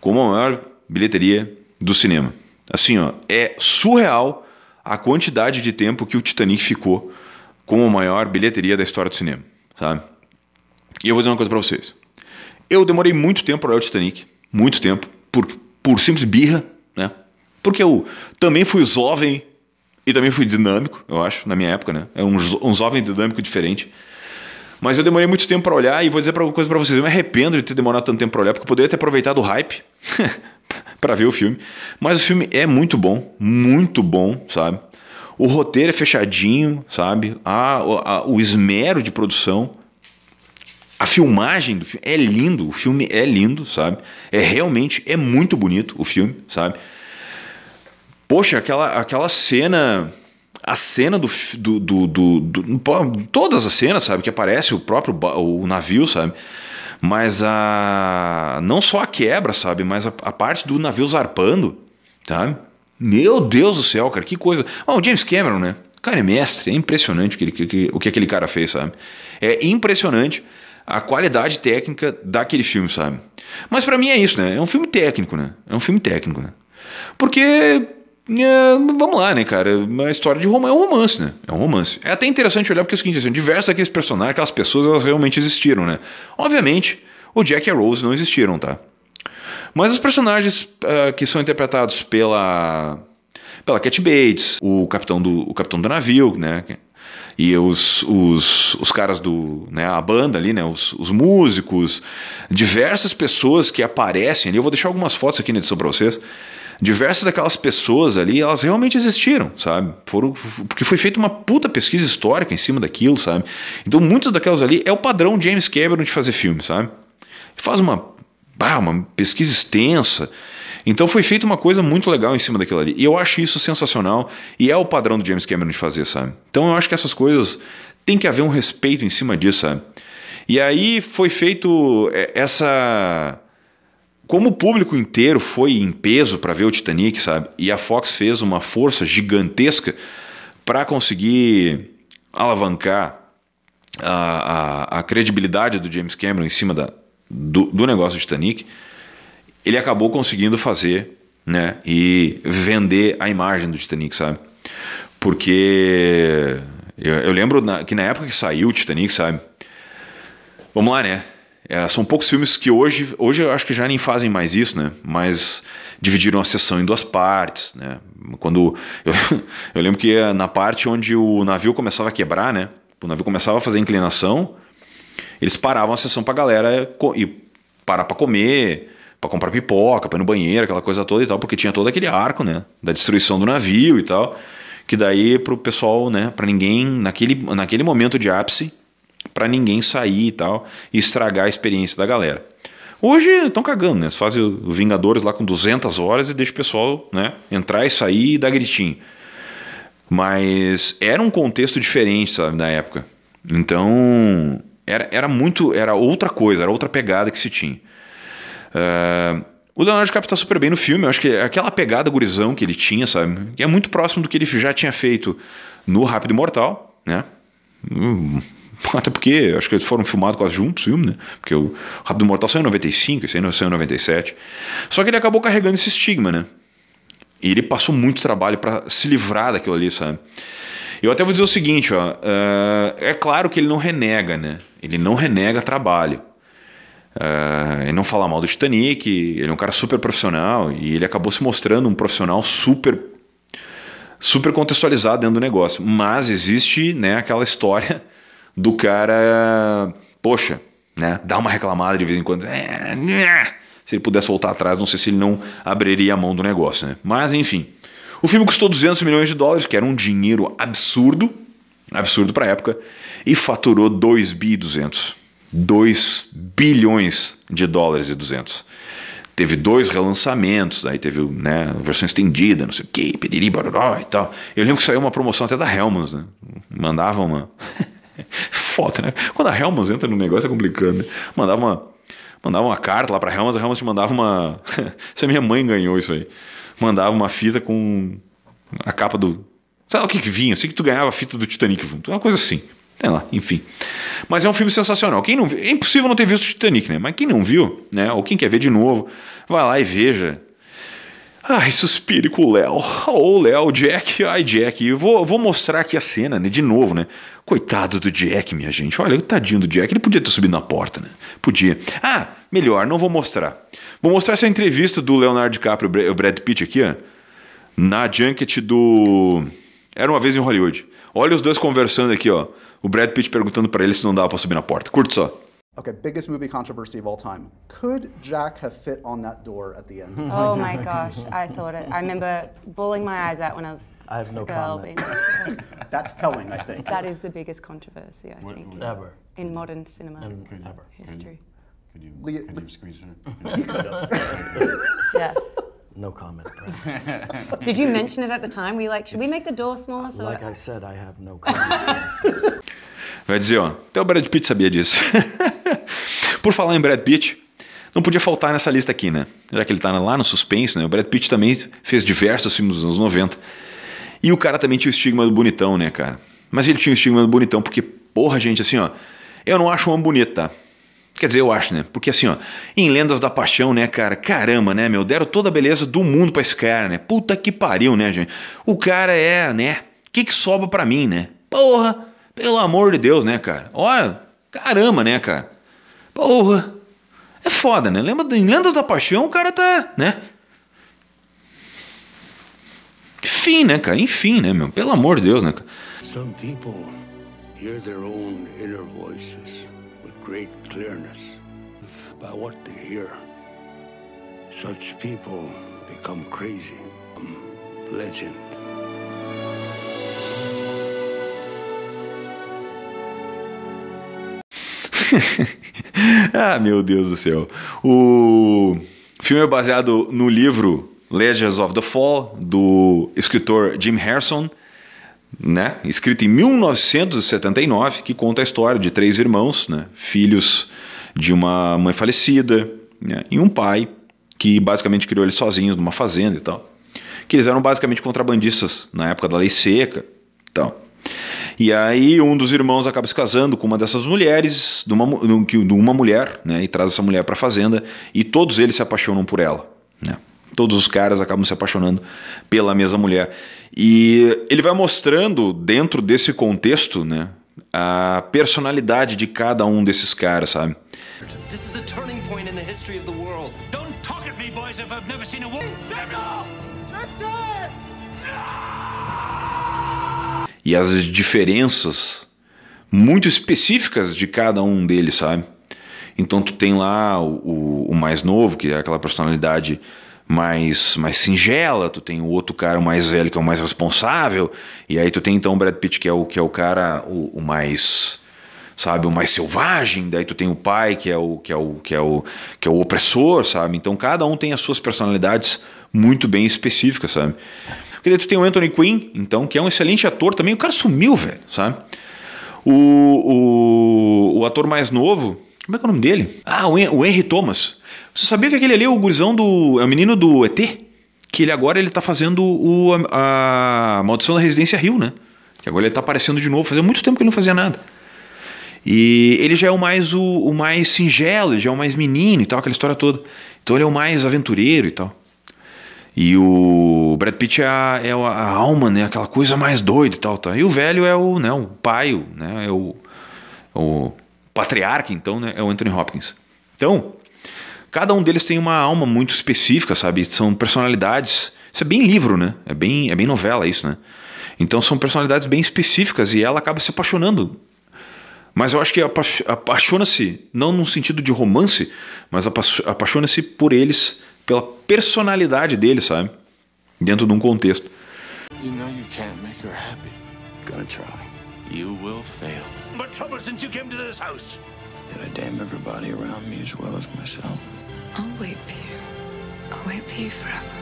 A: como a maior bilheteria do cinema. Assim, ó, é surreal a quantidade de tempo que o Titanic ficou como a maior bilheteria da história do cinema, sabe? E eu vou dizer uma coisa para vocês. Eu demorei muito tempo para olhar o Titanic, muito tempo, por, por simples birra, né? Porque eu também fui jovem e também fui dinâmico, eu acho, na minha época, né? É um, um jovem dinâmico diferente. Mas eu demorei muito tempo para olhar e vou dizer alguma coisa para vocês, eu me arrependo de ter demorado tanto tempo para olhar, porque eu poderia ter aproveitado o hype para ver o filme. Mas o filme é muito bom, muito bom, sabe? O roteiro é fechadinho, sabe? A, a, o esmero de produção, a filmagem do filme é lindo, o filme é lindo, sabe? É realmente é muito bonito o filme, sabe? Poxa, aquela, aquela cena. A cena do do, do, do, do, Todas as cenas, sabe? Que aparece o próprio o navio, sabe? Mas a. Não só a quebra, sabe? Mas a, a parte do navio zarpando, sabe? Meu Deus do céu, cara, que coisa. Ah, o James Cameron, né? cara é mestre, é impressionante o que, que, que, o que aquele cara fez, sabe? É impressionante a qualidade técnica daquele filme, sabe? Mas para mim é isso, né? É um filme técnico, né? É um filme técnico, né? Porque é, vamos lá, né, cara? A história de Roma é um romance, né? É um romance. É até interessante olhar porque é o seguinte, assim, diversos daqueles personagens, aquelas pessoas, elas realmente existiram, né? Obviamente, o Jack e a Rose não existiram, tá? Mas os personagens uh, que são interpretados pela pela Cat Bates, o capitão do o capitão do navio, né? E os, os, os caras do. Né, a banda ali, né? Os, os músicos, diversas pessoas que aparecem ali. Eu vou deixar algumas fotos aqui na edição pra vocês diversas daquelas pessoas ali, elas realmente existiram, sabe? Foram, porque foi feita uma puta pesquisa histórica em cima daquilo, sabe? Então muitas daquelas ali é o padrão James Cameron de fazer filme, sabe? faz uma, bah, uma pesquisa extensa. Então foi feita uma coisa muito legal em cima daquilo ali. E eu acho isso sensacional e é o padrão do James Cameron de fazer, sabe? Então eu acho que essas coisas tem que haver um respeito em cima disso, sabe? E aí foi feito é, essa como o público inteiro foi em peso para ver o Titanic, sabe? E a Fox fez uma força gigantesca para conseguir alavancar a, a, a, credibilidade do James Cameron em cima da, do, do negócio do Titanic, ele acabou conseguindo fazer né, e vender a imagem do Titanic, sabe? Porque eu, eu lembro na, que na época que saiu o Titanic, sabe? Vamos lá, né? É, são poucos filmes que hoje, hoje eu acho que já nem fazem mais isso, né? Mas dividiram a sessão em duas partes, né? Quando eu, eu lembro que na parte onde o navio começava a quebrar, né? O navio começava a fazer inclinação, eles paravam a sessão a galera e parar para comer, para comprar pipoca, para ir no banheiro, aquela coisa toda e tal, porque tinha todo aquele arco, né, da destruição do navio e tal, que daí pro pessoal, né, para ninguém naquele naquele momento de ápice para ninguém sair e tal e estragar a experiência da galera. Hoje estão cagando, né? fazem o Vingadores lá com 200 horas e deixa o pessoal né, entrar e sair e dar gritinho. Mas era um contexto diferente, sabe, na época. Então, era, era muito, era outra coisa, era outra pegada que se tinha. Uh, o Leonardo DiCaprio está super bem no filme, eu acho que aquela pegada gurizão que ele tinha, sabe? é muito próximo do que ele já tinha feito no Rápido e Mortal, né? Hum. Até porque acho que eles foram filmados quase juntos, filme, né? Porque o Rápido Mortal saiu em 95, esse aí saiu em 97. Só que ele acabou carregando esse estigma, né? E ele passou muito trabalho para se livrar daquilo ali, sabe? Eu até vou dizer o seguinte, ó, uh, é claro que ele não renega, né? Ele não renega trabalho. Uh, ele não fala mal do Titanic, ele é um cara super profissional e ele acabou se mostrando um profissional super super contextualizado dentro do negócio. Mas existe né, aquela história do cara, poxa, né? Dá uma reclamada de vez em quando. É, né", se ele pudesse voltar atrás, não sei se ele não abriria a mão do negócio, né? Mas enfim. O filme custou 200 milhões de dólares, que era um dinheiro absurdo, absurdo para época, e faturou 2 bi 200. 2 bilhões de dólares e 200. Teve dois relançamentos, aí teve né, a versão estendida, não sei o que, pediri, e tal. Eu lembro que saiu uma promoção até da Helmans, né? Mandava uma. Foda, né? Quando a Helmans entra no negócio é complicado, né? Mandava uma, mandava uma carta lá pra Helmans, a Helmans te mandava uma. isso a é minha mãe ganhou isso aí. Mandava uma fita com a capa do. Sabe o que, que vinha? Eu sei que tu ganhava a fita do Titanic junto. Uma coisa assim. Sei lá, enfim. Mas é um filme sensacional. Quem não viu, é impossível não ter visto Titanic, né? Mas quem não viu, né? Ou quem quer ver de novo, vai lá e veja Ai, suspire com o Léo. Ô, oh, Léo, Jack, ai, Jack. Eu vou, vou mostrar aqui a cena, né? De novo, né? Coitado do Jack, minha gente. Olha, o tadinho do Jack. Ele podia ter subido na porta, né? Podia. Ah, melhor, não vou mostrar. Vou mostrar essa entrevista do Leonardo DiCaprio, e o Brad Pitt aqui, ó. Na junket do. Era uma vez em Hollywood. Olha os dois conversando aqui, ó. O Brad Pitt perguntando para ele se não dava para subir na porta. Curte só. Okay, biggest movie controversy of all time. Could Jack have fit on that door at the end? oh my gosh, I thought it. I remember bowling my eyes out when I was I have no a girl. Being, That's telling, I think. That is the biggest controversy, I What- think. Ever. In modern cinema In- ever. history. Could you, could you squeeze in? Could Yeah. No comment. Did you mention it at the time? We like, should we make the door smaller? So like I said, I have no comment. Vai dizer, ó, até o Brad Pitt sabia disso. Por falar em Brad Pitt, não podia faltar nessa lista aqui, né? Já que ele tá lá no suspense, né? O Brad Pitt também fez diversos filmes dos anos 90. E o cara também tinha o estigma do bonitão, né, cara? Mas ele tinha o estigma do bonitão porque, porra, gente, assim, ó, eu não acho um homem bonito, tá? Quer dizer, eu acho, né? Porque assim, ó, em Lendas da Paixão, né, cara? Caramba, né, meu? Deram toda a beleza do mundo pra esse cara, né? Puta que pariu, né, gente? O cara é, né? O que que sobra pra mim, né? Porra! Pelo amor de Deus, né, cara? Olha, caramba, né, cara? Porra. É foda, né? Lembra em Lendas da Paixão, o cara tá, né? Enfim, né, cara? Enfim, né, meu? Pelo amor de Deus, né, cara? Some people hear their own inner voices with great clearness by what they hear. Such people become crazy, legend. ah, meu Deus do céu. O filme é baseado no livro Legends of the Fall, do escritor Jim Harrison, né? escrito em 1979, que conta a história de três irmãos, né? filhos de uma mãe falecida né? e um pai que basicamente criou eles sozinhos numa fazenda e tal. Que eles eram basicamente contrabandistas na época da lei seca e tal. E aí um dos irmãos acaba se casando com uma dessas mulheres, de uma, de uma mulher, né? E traz essa mulher para a fazenda e todos eles se apaixonam por ela, né? Todos os caras acabam se apaixonando pela mesma mulher. E ele vai mostrando dentro desse contexto, né? A personalidade de cada um desses caras, sabe? This is a turning point in the history of the world. Don't talk at me, boys, if I've never seen a woman. That's it! e as diferenças muito específicas de cada um deles, sabe? Então tu tem lá o, o, o mais novo, que é aquela personalidade mais, mais singela, tu tem o outro cara o mais velho que é o mais responsável, e aí tu tem então o Brad Pitt que é o que é o cara o, o mais sabe, o mais selvagem, daí tu tem o pai que é o que é o que é o que é o opressor, sabe? Então cada um tem as suas personalidades muito bem específicas, sabe? Porque daí tu tem o Anthony Quinn, então, que é um excelente ator também, o cara sumiu, velho, sabe? O, o, o ator mais novo, como é que é o nome dele? Ah, o, o Henry Thomas. Você sabia que aquele ali é o gurizão do. é o menino do ET? Que ele agora ele tá fazendo o, a, a Maldição da Residência Rio, né? Que agora ele tá aparecendo de novo. Fazia muito tempo que ele não fazia nada. E ele já é o mais o, o mais singelo, já é o mais menino e tal, aquela história toda. Então ele é o mais aventureiro e tal. E o Brad Pitt é a, é a alma, né? Aquela coisa mais doida e tal, tá? E o velho é o, né, o pai, o, né? É o, o patriarca, então, né? É o Anthony Hopkins. Então, cada um deles tem uma alma muito específica, sabe? São personalidades. Isso é bem livro, né? É bem, é bem novela isso, né? Então são personalidades bem específicas e ela acaba se apaixonando mas eu acho que apaixona-se, não num sentido de romance, mas apaixona-se por eles, pela personalidade deles, sabe? Dentro de um contexto. You know you can't make her happy. Gonna try. You will fail. What trouble since you came to this house? Gonna damn everybody around me as well as myself. I'll wait for you. I'll wait for you forever.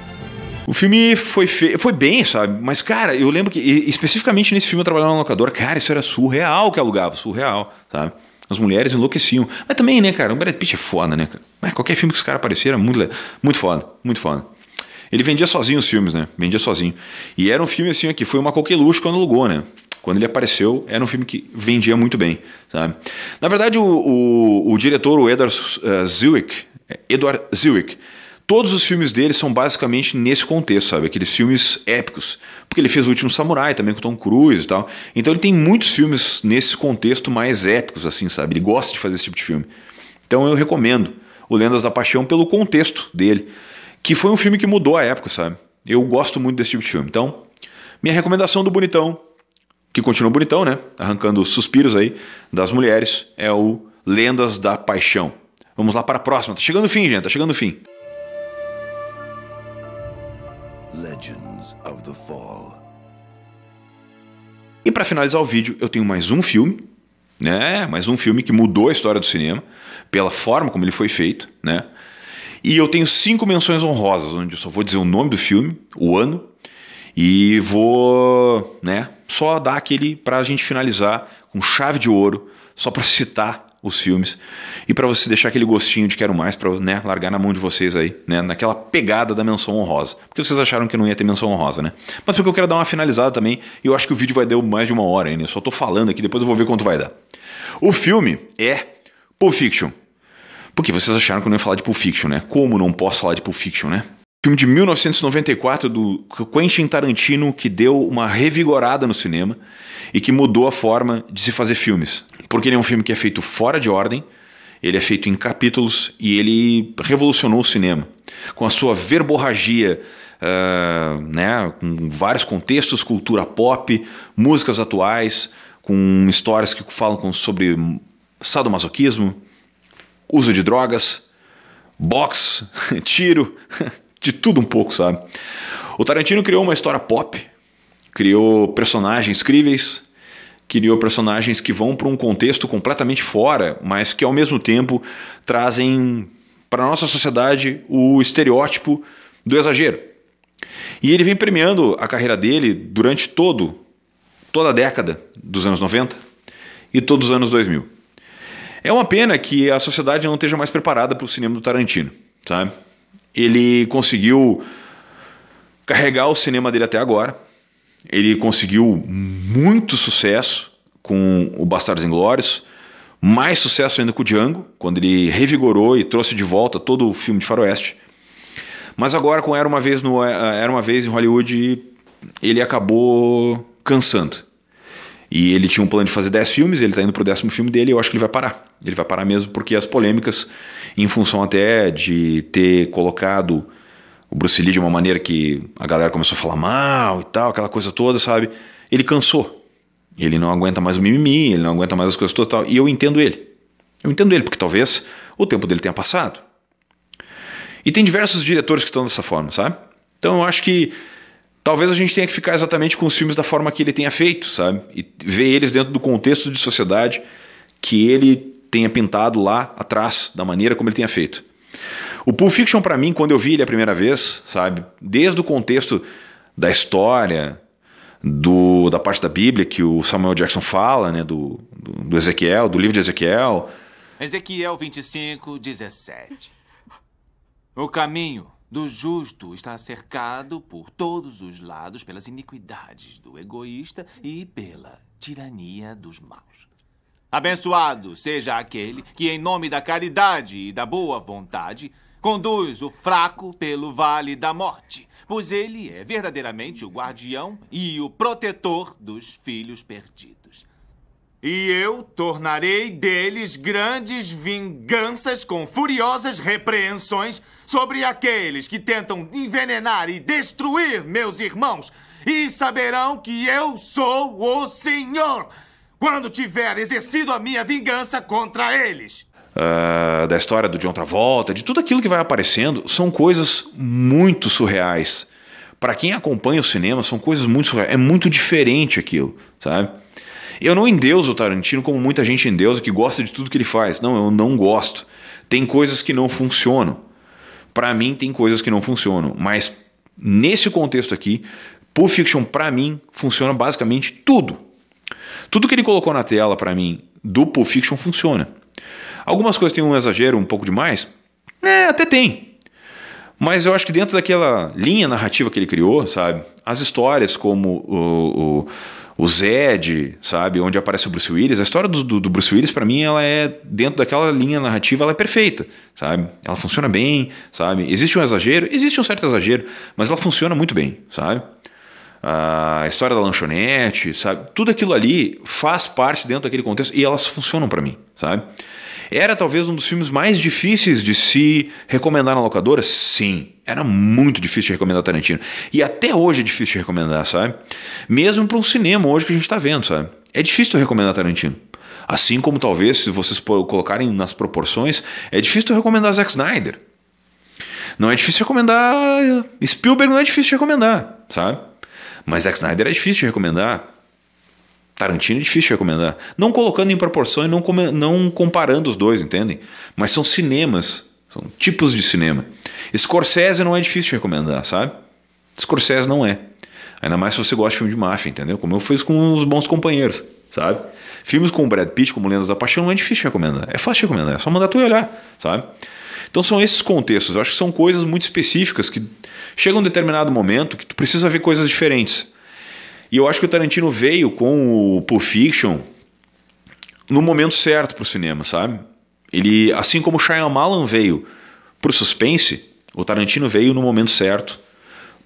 A: O filme foi, fe... foi bem, sabe? Mas, cara, eu lembro que, especificamente nesse filme, eu trabalhava na locadora. Cara, isso era surreal que alugava, surreal, sabe? As mulheres enlouqueciam. Mas também, né, cara? O Brad Pitt é foda, né, cara? Mas qualquer filme que os caras apareceram, muito, muito foda, muito foda. Ele vendia sozinho os filmes, né? Vendia sozinho. E era um filme assim aqui, foi uma coqueluche quando alugou, né? Quando ele apareceu, era um filme que vendia muito bem, sabe? Na verdade, o, o, o diretor, o Edward uh, eh, Zwick, Edward Zwick, Todos os filmes dele são basicamente nesse contexto, sabe? Aqueles filmes épicos. Porque ele fez O Último Samurai também com Tom Cruise e tal. Então ele tem muitos filmes nesse contexto mais épicos, assim, sabe? Ele gosta de fazer esse tipo de filme. Então eu recomendo O Lendas da Paixão pelo contexto dele. Que foi um filme que mudou a época, sabe? Eu gosto muito desse tipo de filme. Então, minha recomendação do Bonitão, que continua bonitão, né? Arrancando suspiros aí das mulheres, é o Lendas da Paixão. Vamos lá para a próxima. Tá chegando o fim, gente. Tá chegando o fim. Legends of the Fall. E para finalizar o vídeo, eu tenho mais um filme, né? Mais um filme que mudou a história do cinema pela forma como ele foi feito, né? E eu tenho cinco menções honrosas, onde eu só vou dizer o nome do filme, o ano e vou, né, só dar aquele para a gente finalizar com chave de ouro, só para citar os filmes e para você deixar aquele gostinho de quero mais para né, largar na mão de vocês aí, né, naquela pegada da menção honrosa. Porque vocês acharam que não ia ter menção honrosa, né? Mas porque eu quero dar uma finalizada também, e eu acho que o vídeo vai dar mais de uma hora ainda, eu só tô falando aqui, depois eu vou ver quanto vai dar. O filme é Pulp Fiction. Porque vocês acharam que eu não ia falar de Pulp Fiction, né? Como não posso falar de Pulp Fiction, né? Filme de 1994 do Quentin Tarantino que deu uma revigorada no cinema e que mudou a forma de se fazer filmes. Porque ele é um filme que é feito fora de ordem, ele é feito em capítulos e ele revolucionou o cinema. Com a sua verborragia, uh, né, com vários contextos, cultura pop, músicas atuais, com histórias que falam sobre sadomasoquismo, uso de drogas, boxe, tiro. de tudo um pouco, sabe? O Tarantino criou uma história pop, criou personagens críveis, criou personagens que vão para um contexto completamente fora, mas que ao mesmo tempo trazem para a nossa sociedade o estereótipo do exagero. E ele vem premiando a carreira dele durante todo toda a década dos anos 90 e todos os anos 2000. É uma pena que a sociedade não esteja mais preparada para o cinema do Tarantino, sabe? Ele conseguiu carregar o cinema dele até agora. Ele conseguiu muito sucesso com o Bastardos Inglórios, mais sucesso ainda com o Django, quando ele revigorou e trouxe de volta todo o filme de faroeste. Mas agora com Era uma vez no eh, eh, Era uma vez em Hollywood, ele acabou cansando. E ele tinha um plano de fazer 10 filmes, ele está indo para o décimo filme dele, eu acho que ele vai parar. Ele vai parar mesmo porque as polêmicas em função até de ter colocado o Bruce Lee de uma maneira que a galera começou a falar mal e tal, aquela coisa toda, sabe? Ele cansou. Ele não aguenta mais o mimimi, ele não aguenta mais as coisas todas e tal. E eu entendo ele. Eu entendo ele, porque talvez o tempo dele tenha passado. E tem diversos diretores que estão dessa forma, sabe? Então eu acho que talvez a gente tenha que ficar exatamente com os filmes da forma que ele tenha feito, sabe? E ver eles dentro do contexto de sociedade que ele tenha pintado lá atrás, da maneira como ele tenha feito. O Pulp Fiction, para mim, quando eu vi ele a primeira vez, sabe, desde o contexto da história, do, da parte da Bíblia que o Samuel Jackson fala, né, do, do, do Ezequiel, do livro de Ezequiel. Ezequiel 25, 17. O caminho do justo está cercado por todos os lados pelas iniquidades do egoísta e pela tirania dos maus. Abençoado seja aquele que, em nome da caridade e da boa vontade, conduz o fraco pelo vale da morte, pois ele é verdadeiramente o guardião e o protetor dos filhos perdidos. E eu tornarei deles grandes vinganças com furiosas repreensões sobre aqueles que tentam envenenar e destruir meus irmãos, e saberão que eu sou o Senhor quando tiver exercido a minha vingança contra eles. Uh, da história do John Travolta, de tudo aquilo que vai aparecendo, são coisas muito surreais. Para quem acompanha o cinema, são coisas muito surreais. É muito diferente aquilo, sabe? Eu não endeuso o Tarantino como muita gente endeusa que gosta de tudo que ele faz. Não, eu não gosto. Tem coisas que não funcionam. Para mim, tem coisas que não funcionam. Mas nesse contexto aqui, Pulp Fiction, para mim, funciona basicamente tudo. Tudo que ele colocou na tela para mim do Pulp Fiction funciona. Algumas coisas têm um exagero um pouco demais? É, até tem. Mas eu acho que dentro daquela linha narrativa que ele criou, sabe? As histórias como o, o, o Zed, sabe? Onde aparece o Bruce Willis. A história do, do, do Bruce Willis, para mim, ela é, dentro daquela linha narrativa, ela é perfeita, sabe? Ela funciona bem, sabe? Existe um exagero? Existe um certo exagero, mas ela funciona muito bem, sabe? a história da lanchonete, sabe? Tudo aquilo ali faz parte dentro daquele contexto e elas funcionam para mim, sabe? Era talvez um dos filmes mais difíceis de se recomendar na locadora? Sim, era muito difícil de recomendar Tarantino. E até hoje é difícil de recomendar, sabe? Mesmo para um cinema hoje que a gente está vendo, sabe? É difícil recomendar Tarantino. Assim como talvez, se vocês colocarem nas proporções, é difícil recomendar Zack Snyder. Não é difícil recomendar. Spielberg não é difícil recomendar, sabe? Mas Zack Snyder é difícil de recomendar. Tarantino é difícil de recomendar. Não colocando em proporção e não, não comparando os dois, entendem? Mas são cinemas, são tipos de cinema. Scorsese não é difícil de recomendar, sabe? Scorsese não é. Ainda mais se você gosta de filme de máfia, entendeu? Como eu fiz com os bons companheiros, sabe? Filmes com o Brad Pitt, como Lendas da Paixão, não é difícil de recomendar. É fácil de recomendar, é só mandar tu olhar, sabe? Então são esses contextos. Eu acho que são coisas muito específicas que chega um determinado momento que tu precisa ver coisas diferentes. E eu acho que o Tarantino veio com o Pulp Fiction no momento certo para o cinema, sabe? Ele, assim como o Shyamalan veio para o suspense, o Tarantino veio no momento certo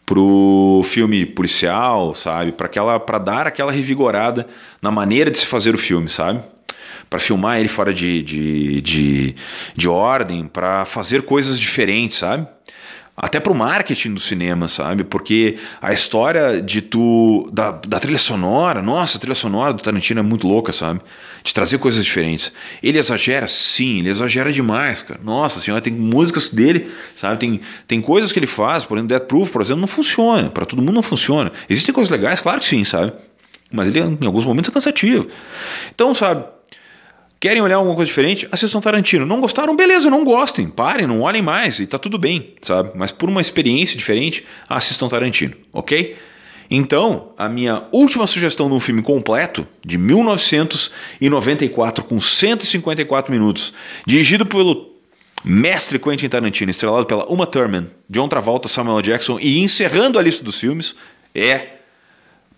A: para o filme policial, sabe? Para aquela para dar aquela revigorada na maneira de se fazer o filme, sabe? para filmar ele fora de, de, de, de ordem, para fazer coisas diferentes, sabe? até para o marketing do cinema, sabe? Porque a história de tu da, da, trilha sonora, nossa, a trilha sonora do Tarantino é muito louca, sabe? De trazer coisas diferentes. Ele exagera, sim, ele exagera demais, cara. Nossa senhora, tem músicas dele, sabe? Tem, tem coisas que ele faz, por exemplo, Death Proof, por exemplo, não funciona, para todo mundo não funciona. Existem coisas legais, claro que sim, sabe? Mas ele em alguns momentos é cansativo. Então, sabe? Querem olhar alguma coisa diferente? Assistam Tarantino. Não gostaram? Beleza, não gostem. Parem, não olhem mais e tá tudo bem, sabe? Mas por uma experiência diferente, assistam Tarantino, ok? Então, a minha última sugestão de um filme completo, de 1994, com 154 minutos, dirigido pelo mestre Quentin Tarantino, estrelado pela Uma Thurman, John Travolta, Samuel Jackson, e encerrando a lista dos filmes, é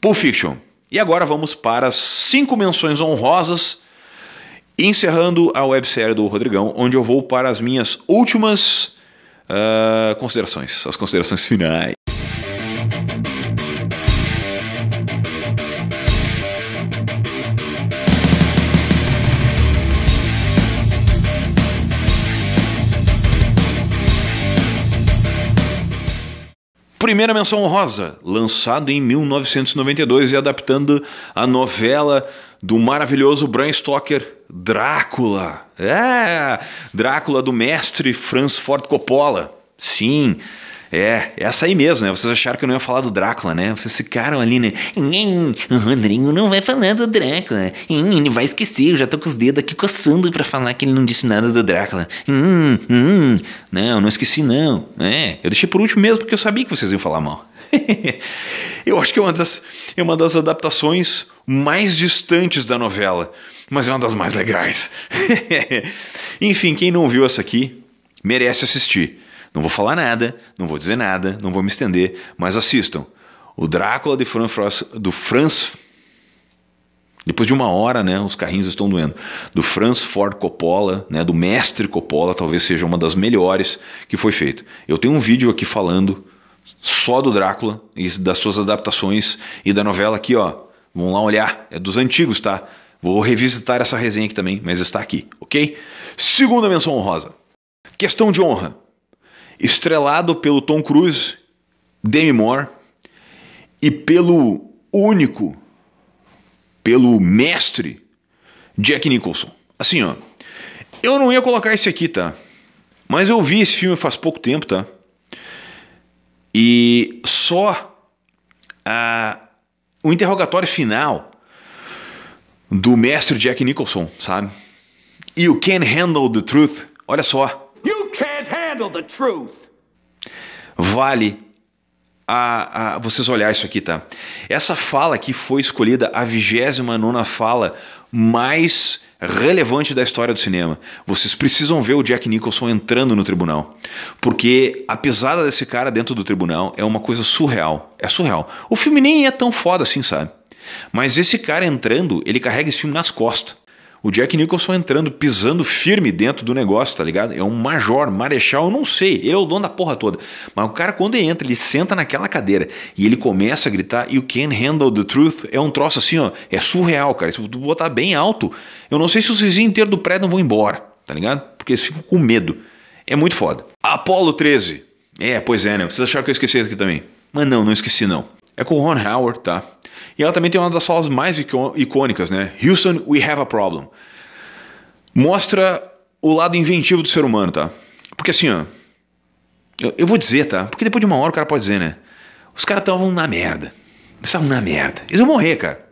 A: Pulp Fiction. E agora vamos para as cinco menções honrosas e encerrando a websérie do Rodrigão, onde eu vou para as minhas últimas uh, considerações, as considerações finais. Primeira menção honrosa, lançado em 1992 e adaptando a novela do maravilhoso Bram Stoker, Drácula. É, Drácula do mestre Franz Ford Coppola. Sim, é, essa aí mesmo, né? Vocês acharam que eu não ia falar do Drácula, né? Vocês ficaram ali, né? O Rodrigo não vai falar do Drácula. Ele vai esquecer, eu já tô com os dedos aqui coçando para falar que ele não disse nada do Drácula. Não, não esqueci não. É, eu deixei por último mesmo porque eu sabia que vocês iam falar mal. eu acho que é uma, das, é uma das adaptações mais distantes da novela, mas é uma das mais legais. Enfim, quem não viu essa aqui merece assistir. Não vou falar nada, não vou dizer nada, não vou me estender, mas assistam. O Drácula de Fran Franz, do Franz. Depois de uma hora, né, os carrinhos estão doendo. Do Franz Ford Coppola, né, do mestre Coppola, talvez seja uma das melhores que foi feito. Eu tenho um vídeo aqui falando só do Drácula e das suas adaptações e da novela aqui, ó. Vão lá olhar, é dos antigos, tá? Vou revisitar essa resenha aqui também, mas está aqui, ok? Segunda menção honrosa. Questão de honra. Estrelado pelo Tom Cruise, Demi Moore e pelo único, pelo mestre Jack Nicholson. Assim, ó. Eu não ia colocar esse aqui, tá? Mas eu vi esse filme faz pouco tempo, tá? E só a, ah, o interrogatório final do mestre Jack Nicholson, sabe? You can't handle the truth. Olha só. You can't handle the truth. Vale a, a, vocês olhar isso aqui, tá? Essa fala aqui foi escolhida a 29 fala mais relevante da história do cinema. Vocês precisam ver o Jack Nicholson entrando no tribunal, porque a pesada desse cara dentro do tribunal é uma coisa surreal. É surreal. O filme nem é tão foda assim, sabe? Mas esse cara entrando, ele carrega esse filme nas costas. O Jack Nicholson entrando, pisando firme dentro do negócio, tá ligado? É um major, marechal, eu não sei. Ele é o dono da porra toda. Mas o cara, quando ele entra, ele senta naquela cadeira e ele começa a gritar: You can't handle the truth. É um troço assim, ó. É surreal, cara. Se tu botar bem alto, eu não sei se os vizinhos inteiros do prédio não vão embora, tá ligado? Porque eles ficam com medo. É muito foda. Apollo 13. É, pois é, né? Vocês acharam que eu esqueci aqui também. Mas não, não esqueci não. É com o Ron Howard, tá? E ela também tem uma das falas mais icônicas, né? Houston, we have a problem. Mostra o lado inventivo do ser humano, tá? Porque assim, ó. Eu, eu vou dizer, tá? Porque depois de uma hora o cara pode dizer, né? Os caras estavam na merda. Eles estavam na merda. Eles vão morrer, cara.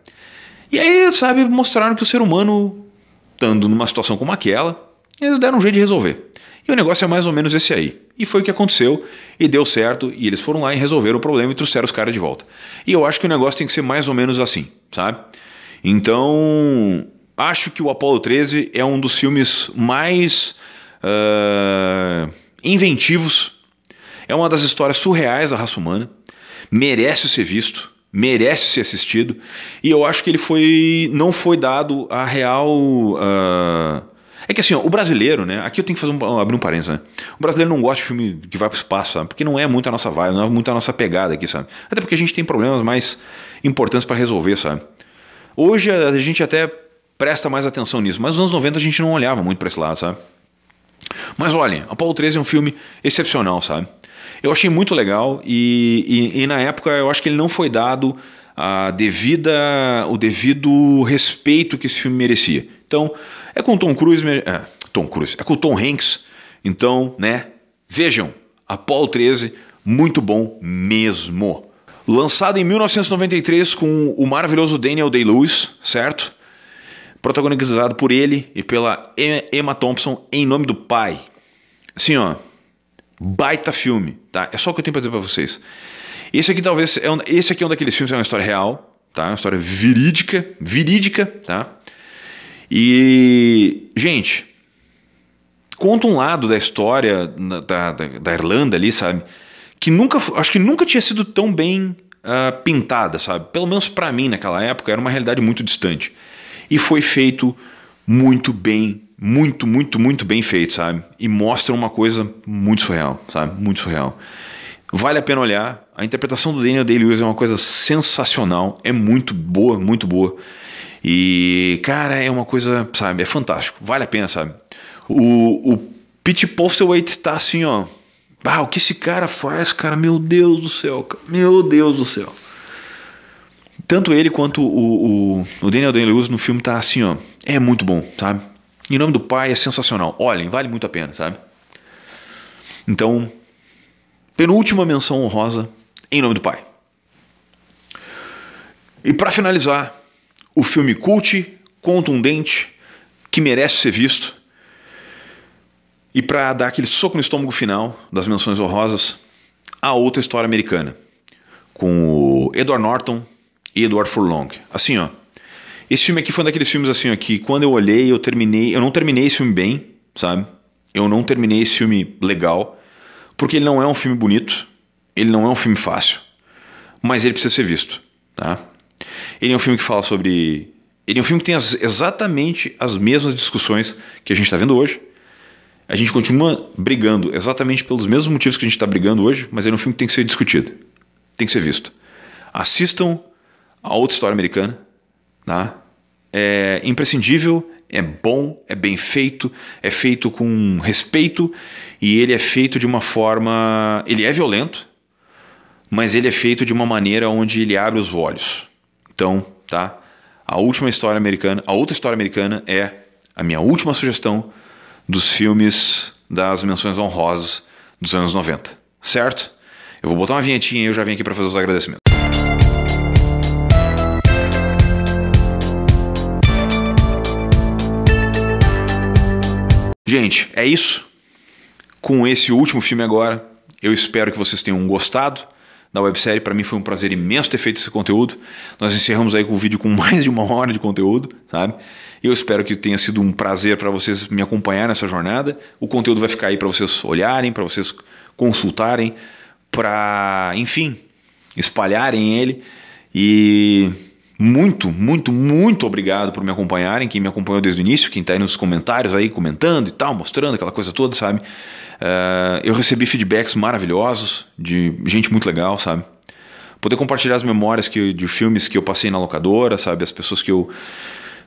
A: E aí, sabe, mostraram que o ser humano, estando numa situação como aquela, eles deram um jeito de resolver. E o negócio é mais ou menos esse aí. E foi o que aconteceu, e deu certo, e eles foram lá e resolveram o problema e trouxeram os caras de volta. E eu acho que o negócio tem que ser mais ou menos assim, sabe? Então, acho que o Apollo 13 é um dos filmes mais uh, inventivos. É uma das histórias surreais da raça humana. Merece ser visto, merece ser assistido. E eu acho que ele foi, não foi dado a real uh, é que assim, ó, o brasileiro, né? Aqui eu tenho que fazer um, abrir um parênteses, né? O brasileiro não gosta de filme que vai pro espaço, sabe? Porque não é muito a nossa vibe, não é muito a nossa pegada aqui, sabe? Até porque a gente tem problemas mais importantes para resolver, sabe? Hoje a gente até presta mais atenção nisso, mas nos anos 90 a gente não olhava muito para esse lado, sabe? Mas olhem, Apollo 13 é um filme excepcional, sabe? Eu achei muito legal e, e, e, na época eu acho que ele não foi dado a devida, o devido respeito que esse filme merecia. Então, é com Tom Cruise, é, Tom Cruise, é com Tom Hanks. Então, né? Vejam, Apollo 13, muito bom mesmo. Lançado em 1993 com o maravilhoso Daniel Day-Lewis, certo? Protagonizado por ele e pela Emma Thompson em nome do pai. Assim, ó, baita filme, tá? É só o que eu tenho para dizer para vocês. Esse aqui talvez é um, esse aqui é um daqueles filmes é uma história real, tá? Uma história verídica, verídica, tá? E gente, conta um lado da história da, da, da Irlanda ali, sabe? Que nunca, acho que nunca tinha sido tão bem uh, pintada, sabe? Pelo menos para mim naquela época era uma realidade muito distante e foi feito muito bem, muito, muito, muito bem feito, sabe? E mostra uma coisa muito surreal, sabe? Muito surreal. Vale a pena olhar. A interpretação do Daniel Day-Lewis é uma coisa sensacional. É muito boa, muito boa. E, cara, é uma coisa, sabe? É fantástico. Vale a pena, sabe? O, o Pete Postlewaite tá assim, ó. Ah, o que esse cara faz, cara? Meu Deus do céu, cara. Meu Deus do céu. Tanto ele quanto o, o, o Daniel Day-Lewis no filme tá assim, ó. É muito bom, sabe? Em nome do pai é sensacional. Olhem, vale muito a pena, sabe? Então, Penúltima menção honrosa, em nome do Pai. E para finalizar, o filme cult, contundente, que merece ser visto. E para dar aquele soco no estômago final das menções honrosas, a outra história americana, com o Edward Norton e Edward Furlong. Assim, ó. Esse filme aqui foi um daqueles filmes assim, ó, que quando eu olhei, eu terminei, eu não terminei esse filme bem, sabe? Eu não terminei esse filme legal. Porque ele não é um filme bonito, ele não é um filme fácil, mas ele precisa ser visto. Tá? Ele é um filme que fala sobre. Ele é um filme que tem as, exatamente as mesmas discussões que a gente está vendo hoje. A gente continua brigando exatamente pelos mesmos motivos que a gente está brigando hoje, mas ele é um filme que tem que ser discutido, tem que ser visto. Assistam a outra história americana, tá? É imprescindível, é bom, é bem feito, é feito com respeito e ele é feito de uma forma. Ele é violento, mas ele é feito de uma maneira onde ele abre os olhos. Então, tá? A última história americana, a outra história americana é a minha última sugestão dos filmes das menções honrosas dos anos 90, certo? Eu vou botar uma vinhetinha e eu já venho aqui para fazer os agradecimentos. Gente, é isso. Com esse último filme agora, eu espero que vocês tenham gostado da websérie. Para mim foi um prazer imenso ter feito esse conteúdo. Nós encerramos aí com o vídeo com mais de uma hora de conteúdo, sabe? Eu espero que tenha sido um prazer para vocês me acompanhar nessa jornada. O conteúdo vai ficar aí para vocês olharem, para vocês consultarem, para, enfim, espalharem ele e muito, muito, muito obrigado por me acompanharem, quem me acompanhou desde o início, quem está aí nos comentários aí comentando e tal, mostrando aquela coisa toda, sabe? Uh, eu recebi feedbacks maravilhosos de gente muito legal, sabe? Poder compartilhar as memórias que, de filmes que eu passei na locadora, sabe? As pessoas que eu.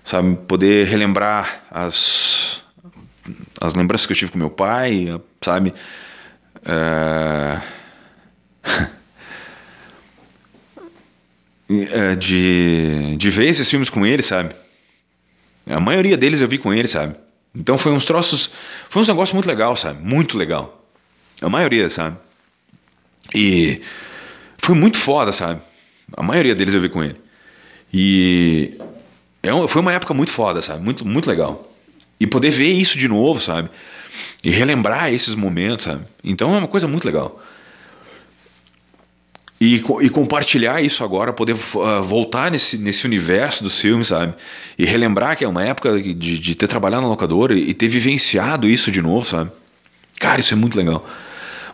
A: Sabe? Poder relembrar as, as lembranças que eu tive com meu pai, sabe? Uh... É, de, de ver esses filmes com ele, sabe? A maioria deles eu vi com ele, sabe? Então foi uns troços. Foi uns negócios muito legal, sabe? Muito legal. A maioria, sabe? E foi muito foda, sabe? A maioria deles eu vi com ele. E é um, foi uma época muito foda, sabe? Muito, muito legal. E poder ver isso de novo, sabe? E relembrar esses momentos, sabe? Então é uma coisa muito legal. E, e, compartilhar isso agora, poder uh, voltar nesse, nesse universo dos filmes, sabe? E relembrar que é uma época de, de ter trabalhado na locadora e ter vivenciado isso de novo, sabe? Cara, isso é muito legal.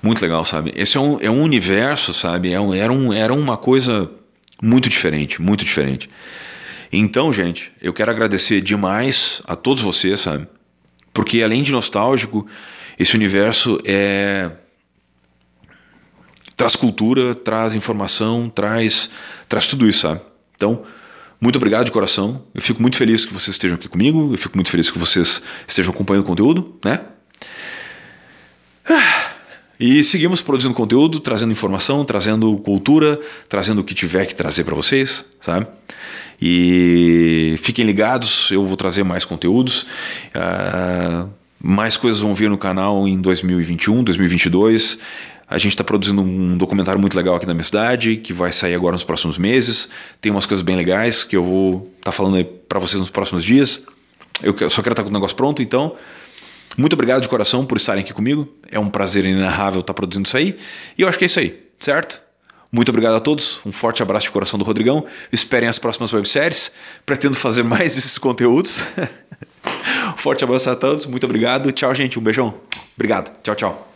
A: Muito legal, sabe? Esse é um, é um universo, sabe? É um, era, um, era uma coisa muito diferente, muito diferente. Então, gente, eu quero agradecer demais a todos vocês, sabe? Porque além de nostálgico, esse universo é traz cultura, traz informação, traz, traz tudo isso, sabe? Então, muito obrigado de coração. Eu fico muito feliz que vocês estejam aqui comigo. Eu fico muito feliz que vocês estejam acompanhando o conteúdo, né? Ah, e seguimos produzindo conteúdo, trazendo informação, trazendo cultura, trazendo o que tiver que trazer para vocês, sabe? E fiquem ligados, eu vou trazer mais conteúdos. Uh, mais coisas vão vir no canal em 2021, 2022. A gente está produzindo um documentário muito legal aqui na minha cidade, que vai sair agora nos próximos meses. Tem umas coisas bem legais que eu vou estar tá falando para vocês nos próximos dias. Eu só quero estar tá com o negócio pronto, então. Muito obrigado de coração por estarem aqui comigo. É um prazer inenarrável estar tá produzindo isso aí. E eu acho que é isso aí, certo? Muito obrigado a todos, um forte abraço de coração do Rodrigão. Esperem as próximas webséries. Pretendo fazer mais esses conteúdos. forte abraço a todos, muito obrigado. Tchau, gente. Um beijão. Obrigado. Tchau, tchau.